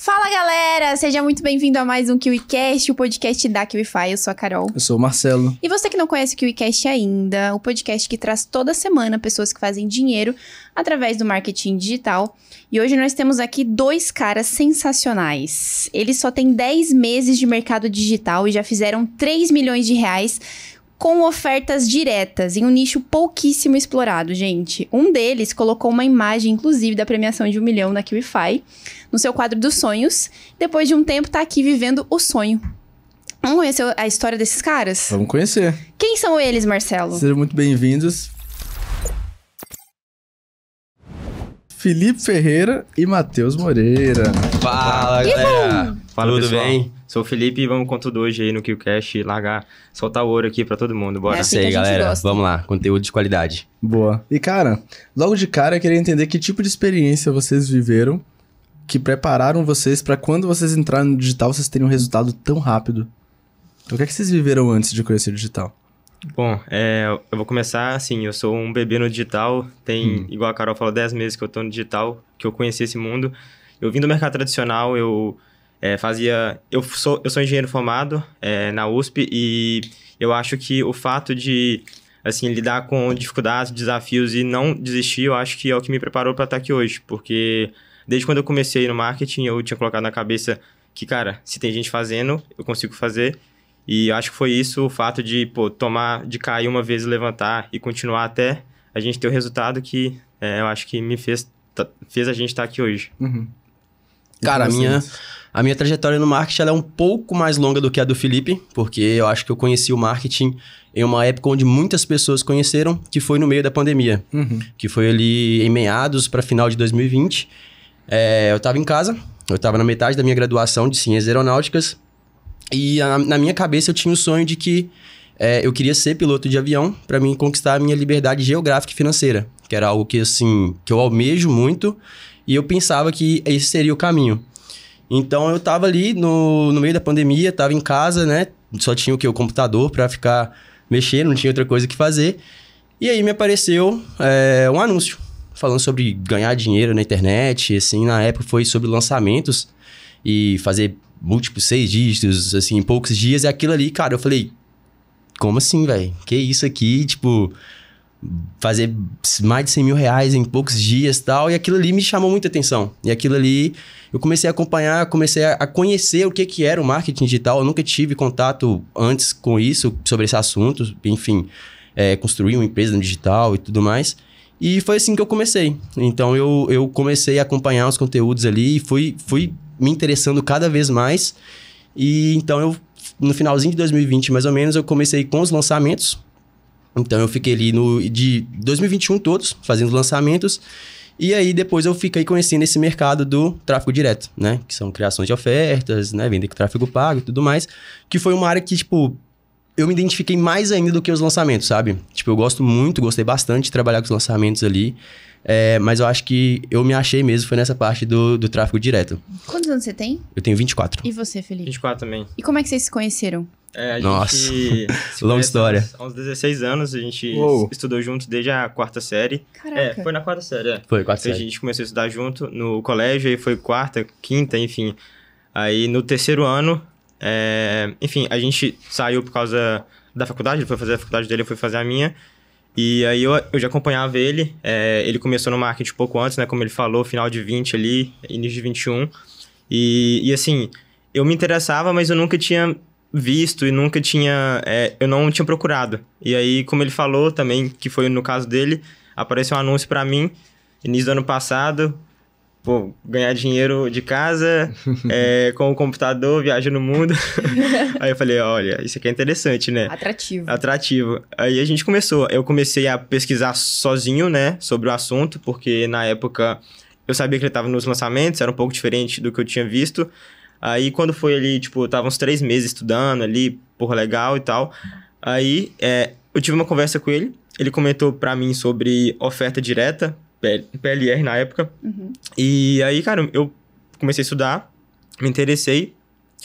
Fala galera, seja muito bem-vindo a mais um KiwiCast, o podcast da KiwiFi. Eu sou a Carol. Eu sou o Marcelo. E você que não conhece o KiwiCast ainda, o podcast que traz toda semana pessoas que fazem dinheiro através do marketing digital. E hoje nós temos aqui dois caras sensacionais. Eles só têm 10 meses de mercado digital e já fizeram 3 milhões de reais com ofertas diretas em um nicho pouquíssimo explorado, gente. Um deles colocou uma imagem, inclusive, da premiação de um milhão na QIFI, no seu quadro dos sonhos. Depois de um tempo, tá aqui vivendo o sonho. Vamos conhecer a história desses caras? Vamos conhecer. Quem são eles, Marcelo? Sejam muito bem-vindos. Felipe Ferreira e Matheus Moreira. Fala, galera! Uhum. Fala, Tudo pessoal. bem? Sou o Felipe e vamos com tudo hoje aí no KillCast largar, soltar o ouro aqui para todo mundo. Bora. É assim aí, galera. Gosta. Vamos lá, conteúdo de qualidade. Boa. E cara, logo de cara eu queria entender que tipo de experiência vocês viveram que prepararam vocês para quando vocês entrarem no digital vocês terem um resultado tão rápido. Então, o que é que vocês viveram antes de conhecer o digital? Bom, é, eu vou começar assim, eu sou um bebê no digital, tem, hum. igual a Carol falou, 10 meses que eu tô no digital, que eu conheci esse mundo. Eu vim do mercado tradicional, eu é, fazia. Eu sou, eu sou engenheiro formado é, na USP e eu acho que o fato de assim lidar com dificuldades, desafios e não desistir, eu acho que é o que me preparou para estar tá aqui hoje, porque desde quando eu comecei no marketing, eu tinha colocado na cabeça que, cara, se tem gente fazendo, eu consigo fazer. E eu acho que foi isso o fato de, pô, tomar, de cair uma vez, levantar e continuar até a gente ter o resultado que é, eu acho que me fez, tá, fez a gente estar tá aqui hoje. Uhum. Cara, a então, minha, assim, a minha trajetória no marketing é um pouco mais longa do que a do Felipe, porque eu acho que eu conheci o marketing em uma época onde muitas pessoas conheceram, que foi no meio da pandemia, uhum. que foi ali em meados para final de 2020. É, eu estava em casa, eu estava na metade da minha graduação de ciências aeronáuticas e a, na minha cabeça eu tinha o sonho de que é, eu queria ser piloto de avião para mim conquistar a minha liberdade geográfica e financeira, que era algo que assim que eu almejo muito e eu pensava que esse seria o caminho. Então eu tava ali no, no meio da pandemia, tava em casa, né? Só tinha o que? O computador para ficar mexendo, não tinha outra coisa que fazer. E aí me apareceu é, um anúncio falando sobre ganhar dinheiro na internet, assim, na época foi sobre lançamentos e fazer múltiplos seis dígitos, assim, em poucos dias, e aquilo ali, cara, eu falei, como assim, velho? Que isso aqui, tipo, fazer mais de 100 mil reais em poucos dias tal. E aquilo ali me chamou muita atenção. E aquilo ali eu comecei a acompanhar, comecei a conhecer o que, que era o marketing digital. Eu nunca tive contato antes com isso, sobre esse assunto. Enfim, é, construir uma empresa no digital e tudo mais. E foi assim que eu comecei. Então eu, eu comecei a acompanhar os conteúdos ali e fui, fui me interessando cada vez mais. E então eu, no finalzinho de 2020, mais ou menos, eu comecei com os lançamentos então eu fiquei ali no, de 2021 todos, fazendo lançamentos. E aí depois eu fiquei conhecendo esse mercado do tráfego direto, né? Que são criações de ofertas, né? vender com tráfego pago e tudo mais. Que foi uma área que, tipo, eu me identifiquei mais ainda do que os lançamentos, sabe? Tipo, eu gosto muito, gostei bastante de trabalhar com os lançamentos ali. É, mas eu acho que eu me achei mesmo, foi nessa parte do, do tráfego direto. Quantos anos você tem? Eu tenho 24. E você, Felipe? 24 também. E como é que vocês se conheceram? É, a Nossa, longa história. Há uns 16 anos, a gente Uou. estudou junto desde a quarta série. Caraca. É, foi na quarta série, é. Foi, quarta série. A gente começou a estudar junto no colégio, aí foi quarta, quinta, enfim. Aí no terceiro ano, é, enfim, a gente saiu por causa da faculdade, ele foi fazer a faculdade dele, eu fui fazer a minha. E aí eu, eu já acompanhava ele, é, ele começou no marketing pouco antes, né, como ele falou, final de 20 ali, início de 21. E, e assim, eu me interessava, mas eu nunca tinha visto e nunca tinha, é, eu não tinha procurado. E aí, como ele falou também, que foi no caso dele, apareceu um anúncio para mim, início do ano passado, pô, ganhar dinheiro de casa, é, com o computador, viaja no mundo. aí eu falei, olha, isso aqui é interessante, né? Atrativo. Atrativo. Aí a gente começou. Eu comecei a pesquisar sozinho, né, sobre o assunto, porque na época eu sabia que ele estava nos lançamentos, era um pouco diferente do que eu tinha visto. Aí quando foi ali, tipo, eu tava uns três meses estudando ali, porra, legal e tal. Aí é, eu tive uma conversa com ele, ele comentou para mim sobre oferta direta, PLR na época. Uhum. E aí, cara, eu comecei a estudar, me interessei.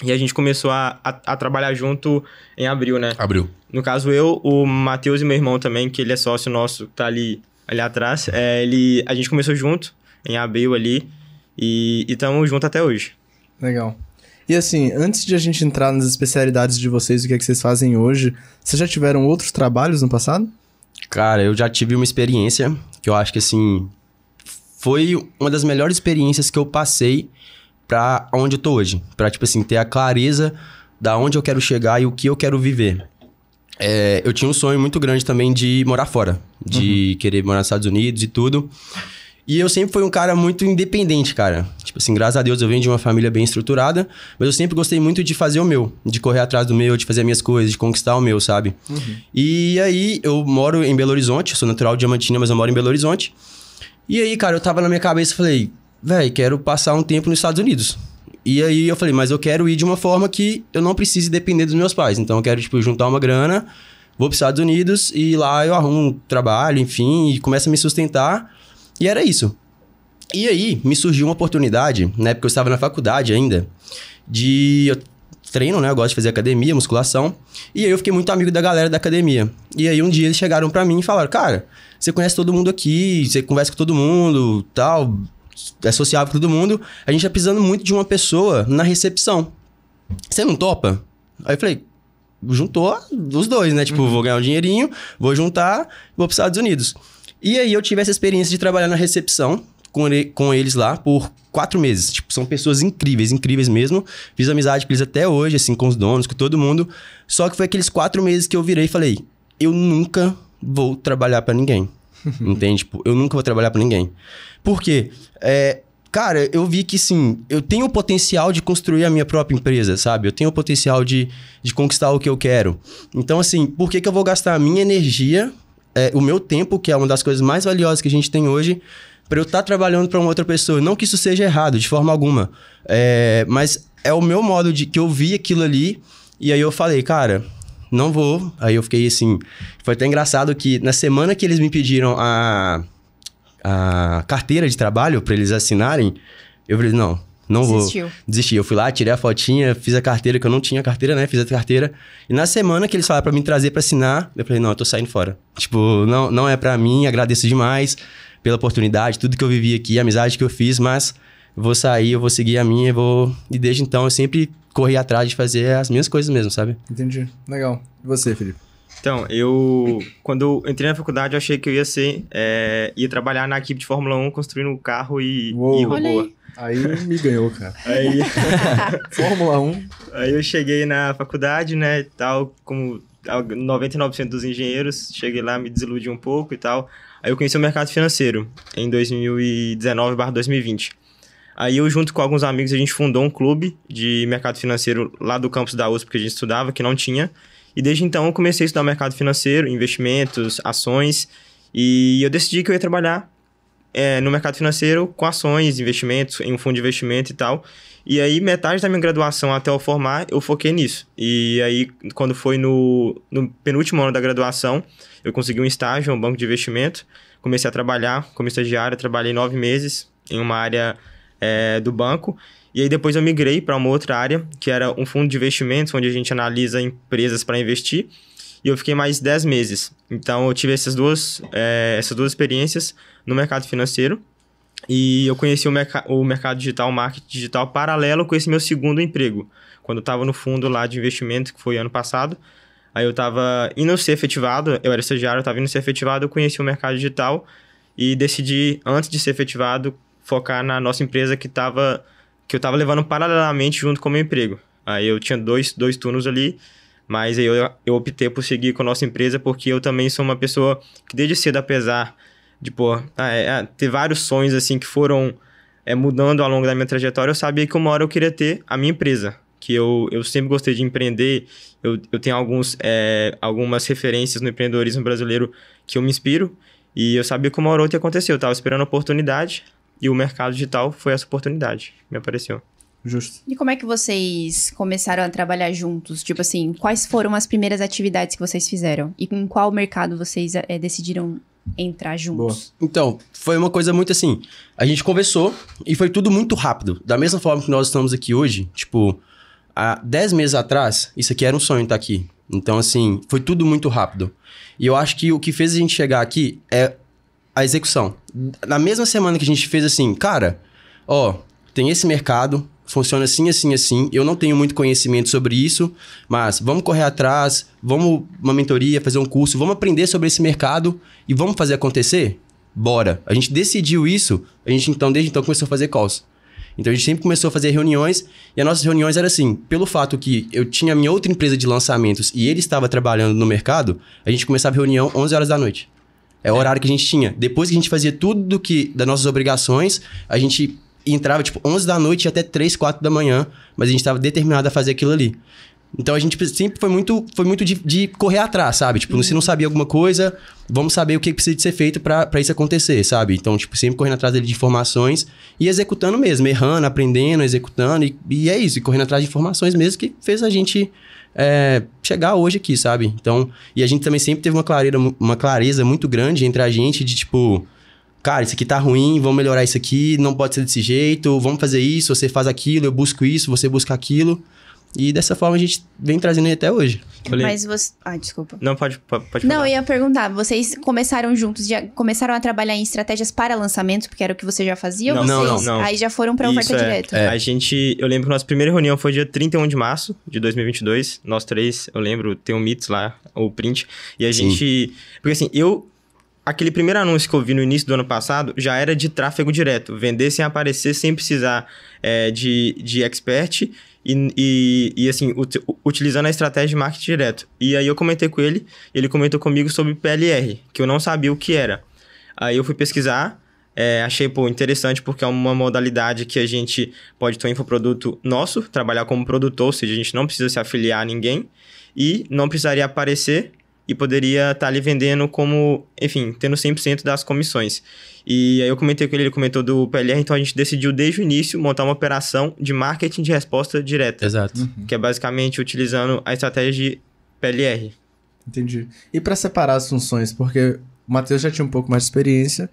E a gente começou a, a, a, trabalhar junto em abril, né? Abril. No caso, eu, o Matheus e meu irmão também, que ele é sócio nosso, tá ali, ali atrás. É, ele, a gente começou junto em abril ali. E estamos juntos até hoje. Legal. E assim, antes de a gente entrar nas especialidades de vocês, o que é que vocês fazem hoje, vocês já tiveram outros trabalhos no passado? Cara, eu já tive uma experiência que eu acho que assim foi uma das melhores experiências que eu passei para onde eu tô hoje, para tipo assim ter a clareza da onde eu quero chegar e o que eu quero viver. É, eu tinha um sonho muito grande também de morar fora, de uhum. querer morar nos Estados Unidos e tudo. E eu sempre fui um cara muito independente, cara. Tipo assim, graças a Deus eu venho de uma família bem estruturada, mas eu sempre gostei muito de fazer o meu, de correr atrás do meu, de fazer as minhas coisas, de conquistar o meu, sabe? Uhum. E aí eu moro em Belo Horizonte, sou natural de Diamantina, mas eu moro em Belo Horizonte. E aí, cara, eu tava na minha cabeça e falei, velho, quero passar um tempo nos Estados Unidos. E aí eu falei, mas eu quero ir de uma forma que eu não precise depender dos meus pais. Então eu quero, tipo, juntar uma grana, vou para os Estados Unidos e lá eu arrumo um trabalho, enfim, e começo a me sustentar. E era isso. E aí, me surgiu uma oportunidade, na né, época eu estava na faculdade ainda, de. Eu treino, né? Eu gosto de fazer academia, musculação. E aí eu fiquei muito amigo da galera da academia. E aí um dia eles chegaram para mim e falaram: Cara, você conhece todo mundo aqui, você conversa com todo mundo, tal, é sociável com todo mundo. A gente tá precisando muito de uma pessoa na recepção. Você não topa? Aí eu falei. Juntou os dois, né? Tipo, uhum. vou ganhar um dinheirinho, vou juntar, vou para os Estados Unidos. E aí eu tive essa experiência de trabalhar na recepção com, ele, com eles lá por quatro meses. Tipo, são pessoas incríveis, incríveis mesmo. Fiz amizade com eles até hoje, assim, com os donos, com todo mundo. Só que foi aqueles quatro meses que eu virei e falei: eu nunca vou trabalhar para ninguém. Entende? Tipo, eu nunca vou trabalhar para ninguém. Por quê? É, cara, eu vi que sim, eu tenho o potencial de construir a minha própria empresa, sabe? Eu tenho o potencial de, de conquistar o que eu quero. Então, assim, por que, que eu vou gastar a minha energia é, o meu tempo, que é uma das coisas mais valiosas que a gente tem hoje, para eu estar tá trabalhando para uma outra pessoa. Não que isso seja errado, de forma alguma. É, mas é o meu modo de que eu vi aquilo ali. E aí eu falei, cara, não vou. Aí eu fiquei assim. Foi até engraçado que na semana que eles me pediram a, a carteira de trabalho para eles assinarem, eu falei, não, não Desistiu. vou desisti Eu fui lá, tirei a fotinha, fiz a carteira, que eu não tinha carteira, né? Fiz a carteira. E na semana que eles falaram para me trazer para assinar, eu falei, não, eu tô saindo fora. Tipo, não, não é para mim, agradeço demais pela oportunidade, tudo que eu vivi aqui, a amizade que eu fiz, mas vou sair, eu vou seguir a minha, vou... E desde então eu sempre corri atrás de fazer as minhas coisas mesmo, sabe? Entendi. Legal. E você, Felipe? Então, eu. Quando eu entrei na faculdade, eu achei que eu ia ser. É, ia trabalhar na equipe de Fórmula 1 construindo um carro e, Uou, e robô. Aí. aí me ganhou, cara. Aí. Fórmula 1. Aí eu cheguei na faculdade, né, tal, como 99% dos engenheiros, cheguei lá, me desiludi um pouco e tal. Aí eu conheci o mercado financeiro em 2019/2020. Aí eu junto com alguns amigos a gente fundou um clube de mercado financeiro lá do campus da USP que a gente estudava, que não tinha. E desde então eu comecei a estudar mercado financeiro, investimentos, ações, e eu decidi que eu ia trabalhar é, no mercado financeiro com ações, investimentos, em um fundo de investimento e tal. E aí, metade da minha graduação até eu formar, eu foquei nisso. E aí, quando foi no, no penúltimo ano da graduação, eu consegui um estágio em um banco de investimento. Comecei a trabalhar como estagiário, trabalhei nove meses em uma área é, do banco. E aí depois eu migrei para uma outra área, que era um fundo de investimentos, onde a gente analisa empresas para investir. E eu fiquei mais 10 meses. Então eu tive essas duas, é, essas duas experiências no mercado financeiro. E eu conheci o, merc o mercado digital, o marketing digital, paralelo com esse meu segundo emprego. Quando eu estava no fundo lá de investimento, que foi ano passado, aí eu estava indo ser efetivado, eu era estagiário, eu estava indo ser efetivado, eu conheci o mercado digital e decidi, antes de ser efetivado, focar na nossa empresa que estava que eu tava levando paralelamente junto com o meu emprego. Aí eu tinha dois, dois turnos ali, mas aí eu, eu optei por seguir com a nossa empresa porque eu também sou uma pessoa que desde cedo, apesar de, pô, ah, é, é, ter vários sonhos assim que foram é, mudando ao longo da minha trajetória, eu sabia que uma hora eu queria ter a minha empresa. Que eu, eu sempre gostei de empreender, eu, eu tenho alguns, é, algumas referências no empreendedorismo brasileiro que eu me inspiro. E eu sabia que uma hora ou outra ia acontecer. Eu estava esperando a oportunidade, e o mercado digital foi essa oportunidade me apareceu. Justo. E como é que vocês começaram a trabalhar juntos? Tipo assim, quais foram as primeiras atividades que vocês fizeram? E com qual mercado vocês é, decidiram entrar juntos? Boa. Então, foi uma coisa muito assim. A gente conversou e foi tudo muito rápido. Da mesma forma que nós estamos aqui hoje, tipo, há 10 meses atrás, isso aqui era um sonho estar tá aqui. Então, assim, foi tudo muito rápido. E eu acho que o que fez a gente chegar aqui é a execução. Na mesma semana que a gente fez assim, cara, ó, tem esse mercado, funciona assim, assim, assim. Eu não tenho muito conhecimento sobre isso, mas vamos correr atrás, vamos uma mentoria, fazer um curso, vamos aprender sobre esse mercado e vamos fazer acontecer? Bora. A gente decidiu isso, a gente então, desde então, começou a fazer calls. Então a gente sempre começou a fazer reuniões e as nossas reuniões eram assim, pelo fato que eu tinha minha outra empresa de lançamentos e ele estava trabalhando no mercado, a gente começava a reunião 11 horas da noite. É o horário que a gente tinha. Depois que a gente fazia tudo que das nossas obrigações, a gente entrava tipo 11 da noite até 3, 4 da manhã, mas a gente estava determinado a fazer aquilo ali. Então a gente sempre foi muito, foi muito de, de correr atrás, sabe? Tipo, uhum. se não uhum. sabia alguma coisa, vamos saber o que precisa de ser feito para isso acontecer, sabe? Então, tipo, sempre correndo atrás dele de informações e executando mesmo, errando, aprendendo, executando, e, e é isso, e correndo atrás de informações mesmo que fez a gente é, chegar hoje aqui, sabe? Então, e a gente também sempre teve uma clareza, uma clareza muito grande entre a gente de tipo cara, isso aqui tá ruim, vamos melhorar isso aqui, não pode ser desse jeito, vamos fazer isso, você faz aquilo, eu busco isso, você busca aquilo. E dessa forma a gente vem trazendo ele até hoje. Falei... Mas você. Ah, desculpa. Não, pode, pode, Não, eu ia perguntar. Vocês começaram juntos, já começaram a trabalhar em estratégias para lançamento, porque era o que você já fazia? Não, ou vocês... não, não, Aí já foram para oferta é, direta. É. A gente. Eu lembro que nossa primeira reunião foi dia 31 de março de 2022. Nós três, eu lembro, tem um Meets lá, o print. E a Sim. gente. Porque assim, eu aquele primeiro anúncio que eu vi no início do ano passado já era de tráfego direto, vender sem aparecer, sem precisar é, de, de expert e, e, e assim, ut utilizando a estratégia de marketing direto. E aí eu comentei com ele, ele comentou comigo sobre PLR, que eu não sabia o que era. Aí eu fui pesquisar, é, achei pô, interessante porque é uma modalidade que a gente pode ter um infoproduto nosso, trabalhar como produtor, ou seja, a gente não precisa se afiliar a ninguém e não precisaria aparecer e poderia estar tá ali vendendo como, enfim, tendo 100% das comissões. E aí eu comentei com ele, ele comentou do PLR, então a gente decidiu desde o início montar uma operação de marketing de resposta direta. Exato. Uhum. Que é basicamente utilizando a estratégia de PLR. Entendi. E para separar as funções, porque o Matheus já tinha um pouco mais de experiência,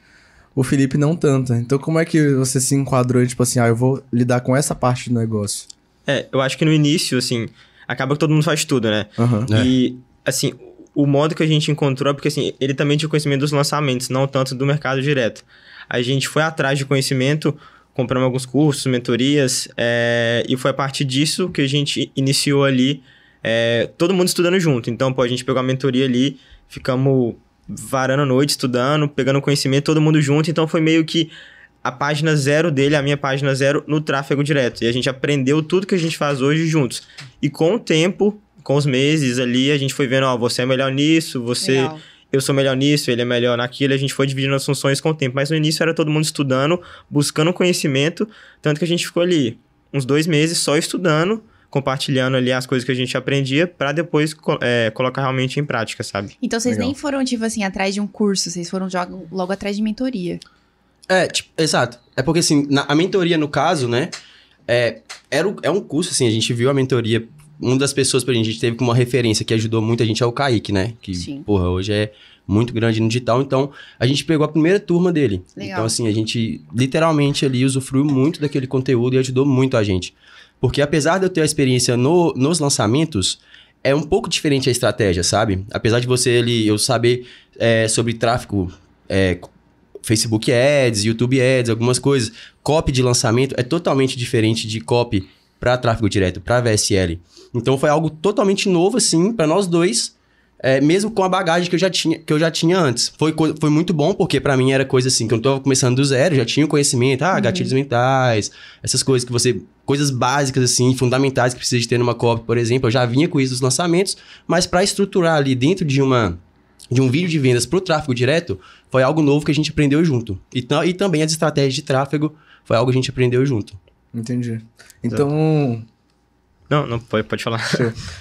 o Felipe não tanta. Então como é que você se enquadrou, tipo assim, ah, eu vou lidar com essa parte do negócio? É, eu acho que no início, assim, acaba que todo mundo faz tudo, né? Uhum. E, é. assim, o modo que a gente encontrou é porque assim, ele também tinha conhecimento dos lançamentos, não tanto do mercado direto. A gente foi atrás de conhecimento, compramos alguns cursos, mentorias, é, e foi a partir disso que a gente iniciou ali, é, todo mundo estudando junto. Então, pô, a gente pegou a mentoria ali, ficamos varando a noite, estudando, pegando conhecimento, todo mundo junto. Então, foi meio que a página zero dele, a minha página zero, no tráfego direto. E a gente aprendeu tudo que a gente faz hoje juntos. E com o tempo, com os meses ali, a gente foi vendo, ó, você é melhor nisso, você. Legal. Eu sou melhor nisso, ele é melhor naquilo, a gente foi dividindo as funções com o tempo. Mas no início era todo mundo estudando, buscando conhecimento, tanto que a gente ficou ali uns dois meses só estudando, compartilhando ali as coisas que a gente aprendia para depois é, colocar realmente em prática, sabe? Então vocês Legal. nem foram, tipo assim, atrás de um curso, vocês foram logo, logo atrás de mentoria. É, tipo, exato. É porque assim, na, a mentoria, no caso, né? É, era, é um curso, assim, a gente viu a mentoria uma das pessoas pra gente, a gente teve como uma referência que ajudou muito a gente é o Kaique, né? Que, Sim. porra, hoje é muito grande no digital. Então, a gente pegou a primeira turma dele. Legal. Então, assim, a gente literalmente ali usufruiu muito daquele conteúdo e ajudou muito a gente. Porque apesar de eu ter a experiência no, nos lançamentos, é um pouco diferente a estratégia, sabe? Apesar de você ali, eu saber é, sobre tráfego, é, Facebook Ads, YouTube Ads, algumas coisas, copy de lançamento é totalmente diferente de copy para tráfego direto, para VSL. Então foi algo totalmente novo, assim, para nós dois. É, mesmo com a bagagem que eu já tinha, que eu já tinha antes. Foi, foi muito bom, porque para mim era coisa assim, que eu não tava começando do zero, já tinha o conhecimento, ah, uhum. gatilhos mentais, essas coisas que você. Coisas básicas, assim, fundamentais que precisa de ter numa COP, por exemplo. Eu já vinha com isso dos lançamentos, mas para estruturar ali dentro de uma. De um vídeo de vendas para o tráfego direto, foi algo novo que a gente aprendeu junto. E, e também as estratégias de tráfego foi algo que a gente aprendeu junto. Entendi. Então, então não, não pode, pode falar.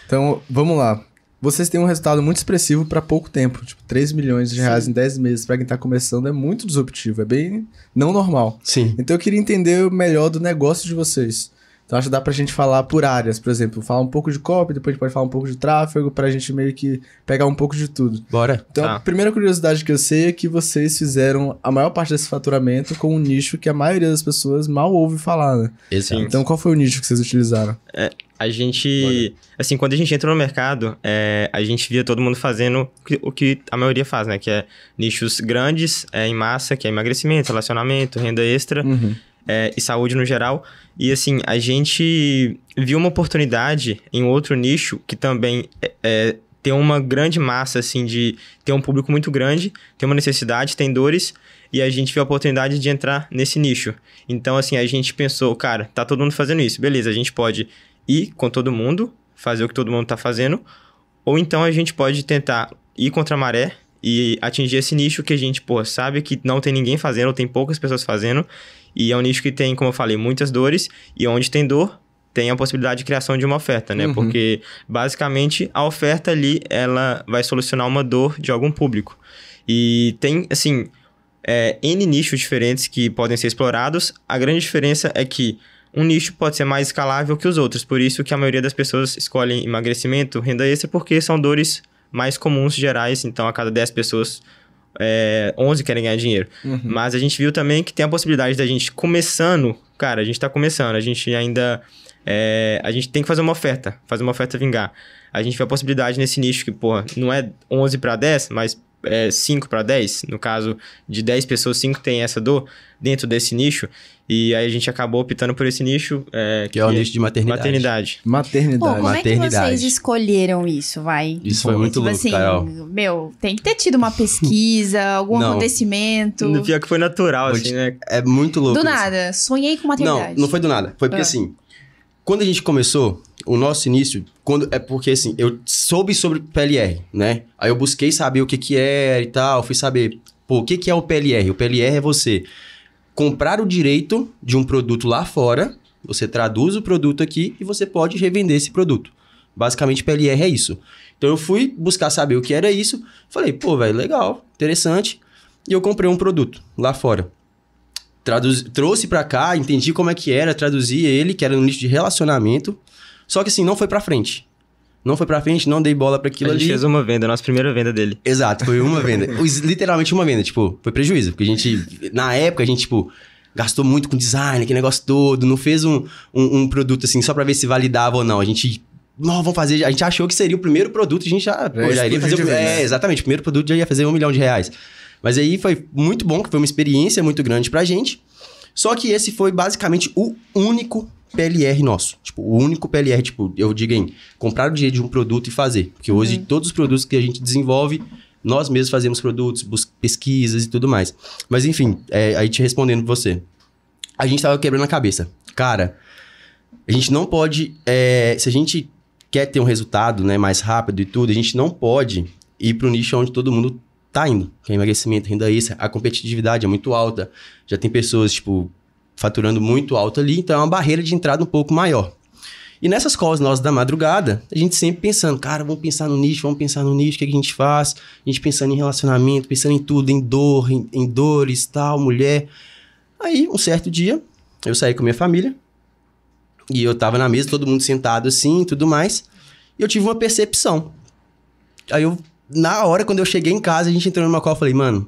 Então, vamos lá. Vocês têm um resultado muito expressivo para pouco tempo, tipo 3 milhões de reais Sim. em 10 meses para quem está começando é muito disruptivo, é bem não normal. Sim. Então eu queria entender melhor do negócio de vocês. Então acho que dá para a gente falar por áreas, por exemplo, falar um pouco de copy, depois a gente pode falar um pouco de tráfego, para a gente meio que pegar um pouco de tudo. Bora. Então, ah. a primeira curiosidade que eu sei é que vocês fizeram a maior parte desse faturamento com um nicho que a maioria das pessoas mal ouve falar, né? Exato. Então, qual foi o nicho que vocês utilizaram? É, a gente. Assim, quando a gente entra no mercado, é, a gente via todo mundo fazendo o que a maioria faz, né? Que é nichos grandes, é, em massa, que é emagrecimento, relacionamento, renda extra uhum. é, e saúde no geral. E assim, a gente viu uma oportunidade em outro nicho que também é, é, tem uma grande massa, assim, de ter um público muito grande, tem uma necessidade, tem dores, e a gente viu a oportunidade de entrar nesse nicho. Então, assim, a gente pensou, cara, tá todo mundo fazendo isso, beleza, a gente pode ir com todo mundo, fazer o que todo mundo está fazendo, ou então a gente pode tentar ir contra a maré e atingir esse nicho que a gente, pô, sabe que não tem ninguém fazendo, ou tem poucas pessoas fazendo, e é um nicho que tem, como eu falei, muitas dores, e onde tem dor, tem a possibilidade de criação de uma oferta, né? Uhum. Porque basicamente a oferta ali, ela vai solucionar uma dor de algum público. E tem, assim, é, N nichos diferentes que podem ser explorados. A grande diferença é que um nicho pode ser mais escalável que os outros, por isso que a maioria das pessoas escolhem emagrecimento, renda extra, porque são dores mais comuns gerais, então a cada 10 pessoas, é, eh, 11 querem ganhar dinheiro. Uhum. Mas a gente viu também que tem a possibilidade da gente começando, cara, a gente está começando, a gente ainda... É, a gente tem que fazer uma oferta, fazer uma oferta vingar. A gente vê a possibilidade nesse nicho que, porra, não é 11 para 10, mas é, 5 para 10, no caso de 10 pessoas, 5 tem essa dor dentro desse nicho, e aí a gente acabou optando por esse nicho. É, que, que, é o nicho de maternidade. Maternidade. Maternidade. Pô, como maternidade. é que vocês escolheram isso, vai? Isso foi muito tipo louco, assim, Carol. Meu, tem que ter tido uma pesquisa, algum não, acontecimento. No pior que foi natural, assim, né? É muito louco. Do nada, sonhei com maternidade. Não, não foi do nada. Foi porque ah. assim, quando a gente começou, o nosso início, quando é porque assim, eu soube sobre PLR, né? Aí eu busquei saber o que que era e tal, fui saber, pô, o que que é o PLR? O PLR é você comprar o direito de um produto lá fora, você traduz o produto aqui e você pode revender esse produto. Basicamente PLR é isso. Então eu fui buscar saber o que era isso, falei, pô, velho, legal, interessante, e eu comprei um produto lá fora. Traduz, trouxe para cá, entendi como é que era, traduzi ele, que era um nicho de relacionamento. Só que assim, não foi pra frente. Não foi pra frente, não dei bola para aquilo ali. A gente ali. fez uma venda, a nossa primeira venda dele. Exato, foi uma venda. Literalmente uma venda, tipo, foi prejuízo. Porque a gente, na época, a gente, tipo, gastou muito com design, aquele negócio todo. Não fez um, um, um produto, assim, só pra ver se validava ou não. A gente não, vamos fazer. A gente achou que seria o primeiro produto, a gente já, é, pô, já iria fazer. O, é, né? exatamente, o primeiro produto já ia fazer um milhão de reais. Mas aí foi muito bom, que foi uma experiência muito grande pra gente. Só que esse foi basicamente o único PLR nosso. Tipo, o único PLR, tipo, eu digo em comprar o dinheiro de um produto e fazer. Porque hoje uhum. todos os produtos que a gente desenvolve, nós mesmos fazemos produtos, pesquisas e tudo mais. Mas enfim, é, aí te respondendo você. A gente tava quebrando a cabeça. Cara, a gente não pode. É, se a gente quer ter um resultado né, mais rápido e tudo, a gente não pode ir pro nicho onde todo mundo tá indo. Que é emagrecimento, renda extra, a competitividade é muito alta. Já tem pessoas, tipo, faturando muito alto ali, então é uma barreira de entrada um pouco maior. E nessas calls nossas da madrugada, a gente sempre pensando, cara, vamos pensar no nicho, vamos pensar no nicho, o que, é que a gente faz? A gente pensando em relacionamento, pensando em tudo, em dor, em, em dores, tal, mulher. Aí, um certo dia, eu saí com minha família e eu tava na mesa, todo mundo sentado assim e tudo mais. E eu tive uma percepção. Aí eu, na hora, quando eu cheguei em casa, a gente entrou numa call, eu falei, mano,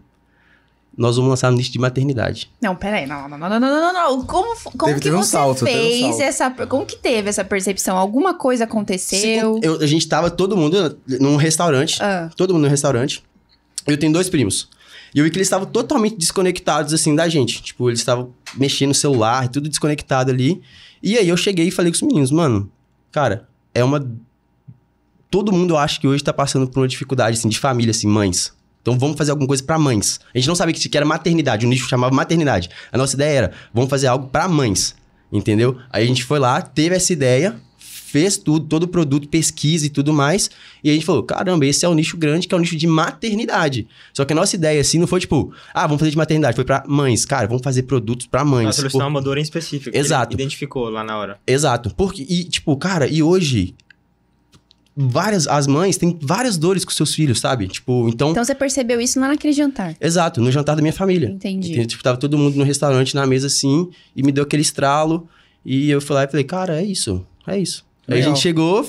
nós vamos lançar nicho de maternidade. Não, peraí, não, não, não, não, não, não, Como, como teve, que teve um você salto, fez um essa... Como que teve essa percepção? Alguma coisa aconteceu? Sim, eu, a gente tava todo mundo num restaurante, ah. todo mundo num restaurante. Eu tenho dois primos. E eu vi que eles estavam totalmente desconectados, assim, da gente. Tipo, eles estavam mexendo no celular, tudo desconectado ali. E aí eu cheguei e falei com os meninos, mano, cara, é uma... Todo mundo acha que hoje tá passando por uma dificuldade, assim, de família, assim, mães. Então vamos fazer alguma coisa para mães. A gente não sabia que era maternidade, o nicho chamava maternidade. A nossa ideia era, vamos fazer algo para mães, entendeu? Aí a gente foi lá, teve essa ideia, fez tudo, todo o produto, pesquisa e tudo mais, e a gente falou, caramba, esse é o um nicho grande, que é o um nicho de maternidade. Só que a nossa ideia assim não foi tipo, ah, vamos fazer de maternidade, foi para mães, cara, vamos fazer produtos para mães. Para solução por... em específico. Exato. Identificou lá na hora. Exato. Porque e tipo, cara, e hoje várias as mães têm várias dores com seus filhos, sabe? Tipo, então Então você percebeu isso lá naquele jantar. Exato, no jantar da minha família. Entendi. Então, tipo, tava todo mundo no restaurante na mesa assim e me deu aquele estralo e eu fui lá e falei: "Cara, é isso. É isso". Legal. Aí a gente chegou,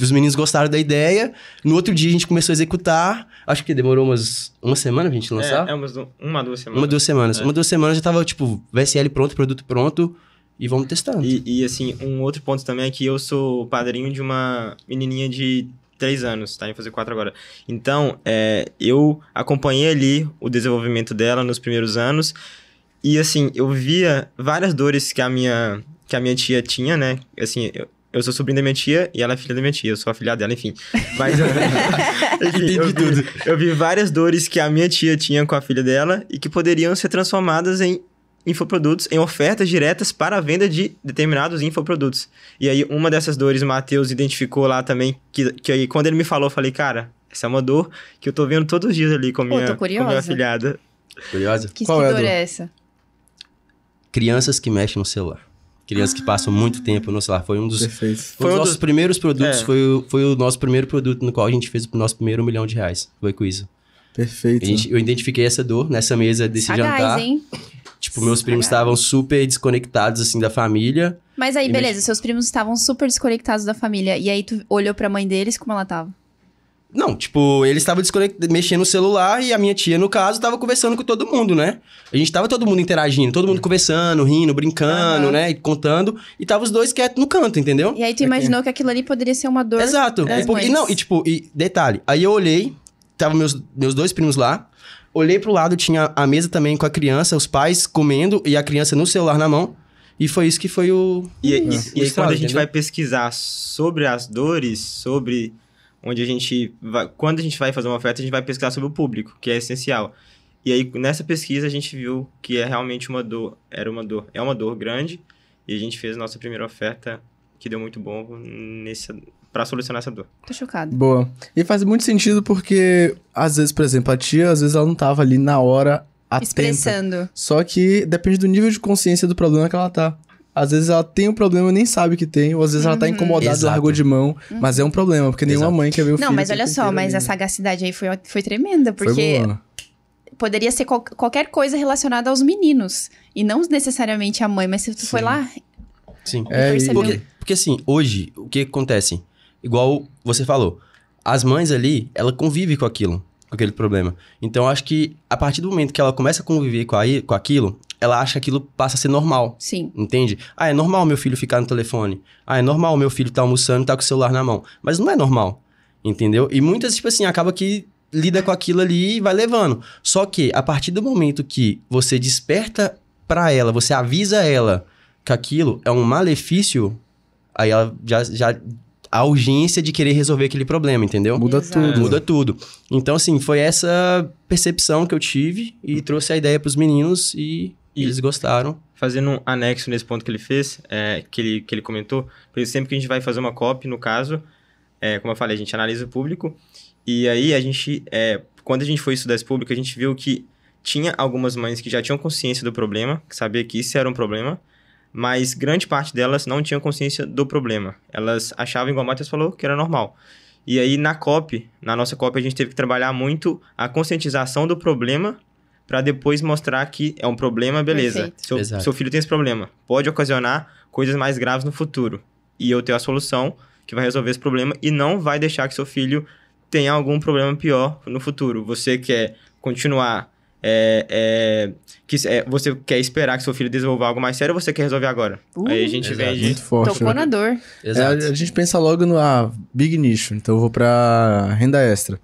os meninos gostaram da ideia. No outro dia a gente começou a executar. Acho que demorou umas uma semana a gente lançar. É, é umas, uma, duas semanas. Uma, duas semanas. É. Uma, duas semanas já tava, tipo, VSL pronto, produto pronto e vamos testando. E, e, assim, um outro ponto também é que eu sou padrinho de uma menininha de três anos, tá? Em fazer quatro agora. Então, é, eu acompanhei ali o desenvolvimento dela nos primeiros anos. E assim, eu via várias dores que a minha, que a minha tia tinha, né? Assim, eu, eu sou sobrinho da minha tia e ela é filha da minha tia, eu sou afilhado dela, enfim. Mas eu, enfim, eu, vi, tudo. eu vi várias dores que a minha tia tinha com a filha dela e que poderiam ser transformadas em infoprodutos em ofertas diretas para a venda de determinados infoprodutos. E aí, uma dessas dores o Matheus identificou lá também, que, que aí quando ele me falou, eu falei, cara, essa é uma dor que eu tô vendo todos os dias ali com a minha, filhada minha Curiosa? Que, Qual que é dor, dor é essa? Crianças que mexem no celular. Crianças ah. que passam ah. muito tempo no celular. Foi um dos, Perfeito. foi um dos nossos primeiros produtos. É. Foi, o, foi o nosso primeiro produto no qual a gente fez o nosso primeiro milhão de reais. Foi com isso. Perfeito. Gente, eu identifiquei essa dor nessa mesa desse Sagaz, jantar. Hein? Tipo, meus primos estavam super desconectados, assim, da família. Mas aí, beleza, meus- seus primos estavam super desconectados da família. E aí tu olhou pra mãe deles, como ela tava? Não, tipo, eles estavam desconect- mexendo no celular e a minha tia, no caso, tava conversando com todo mundo, né? A gente tava todo mundo interagindo, todo mundo conversando, rindo, brincando, né? E contando. E tava os dois quietos no canto, entendeu? E aí tu imaginou é que aquilo ali poderia ser uma dor. Exato. das é e não, e tipo, e detalhe, aí eu olhei, Estavam meus, meus dois primos lá. Olhei pro lado, tinha a mesa também com a criança, os pais comendo e a criança no celular na mão. E foi isso que foi o. E, hum. e, é. e aí, quando a gente entendeu? vai pesquisar sobre as dores, sobre onde a gente vai, quando a gente vai fazer uma oferta, a gente vai pesquisar sobre o público, que é essencial. E aí nessa pesquisa a gente viu que é realmente uma dor, era uma dor, é uma dor grande, e a gente fez a nossa primeira oferta que deu muito bom nesse para solucionar essa dor. Tô chocado. Boa. E faz muito sentido porque, às vezes, por exemplo, a tia, às vezes ela não tava ali na hora atenta. Expressando. Só que depende do nível de consciência do problema que ela tá. Às vezes ela tem um problema e nem sabe que tem, ou às vezes uhum. ela tá uhum. incomodada, largou de mão, uhum. mas é um problema, porque Exato. nenhuma mãe quer ver o filho. Não, mas olha só, mas ali. a sagacidade né? aí foi, foi tremenda, porque foi poderia ser qual, qualquer coisa relacionada aos meninos, e não necessariamente a mãe, mas se tu Sim. foi lá. Sim, é, porque, porque assim, hoje, o que acontece? igual você falou, as mães ali, ela convive com aquilo, com aquele problema. Então, acho que a partir do momento que ela começa a conviver com, a, com aquilo, ela acha que aquilo passa a ser normal. Sim. Entende? Ah, é normal meu filho ficar no telefone. Ah, é normal meu filho estar tá almoçando e tá com o celular na mão. Mas não é normal. Entendeu? E muitas, tipo assim, acaba que lida com aquilo ali e vai levando. Só que a partir do momento que você desperta para ela, você avisa ela que aquilo é um malefício, aí ela já, já a urgência de querer resolver aquele problema, entendeu? Muda Exato. tudo. Muda tudo. Então, assim, foi essa percepção que eu tive e trouxe a ideia para os meninos e, e, eles gostaram. Fazendo um anexo nesse ponto que ele fez, é, que, ele, que ele comentou, porque sempre que a gente vai fazer uma copy, no caso, é, como eu falei, a gente analisa o público e aí a gente, é, quando a gente foi estudar esse público, a gente viu que tinha algumas mães que já tinham consciência do problema, que sabia que isso era um problema, mas grande parte delas não tinha consciência do problema. Elas achavam, igual o Matheus falou, que era normal. E aí na COP, na nossa COP, a gente teve que trabalhar muito a conscientização do problema para depois mostrar que é um problema, beleza. Seu, seu, filho tem esse problema. Pode ocasionar coisas mais graves no futuro. E eu tenho a solução que vai resolver esse problema e não vai deixar que seu filho tenha algum problema pior no futuro. Você quer continuar é, é, que, é, você quer esperar que seu filho desenvolva algo mais sério ou você quer resolver agora? Uh, Aí a gente exato. vende. Muito forte. Tocou né? na dor. É, exato. a, gente pensa logo no ah, big nicho, então eu vou pra renda extra.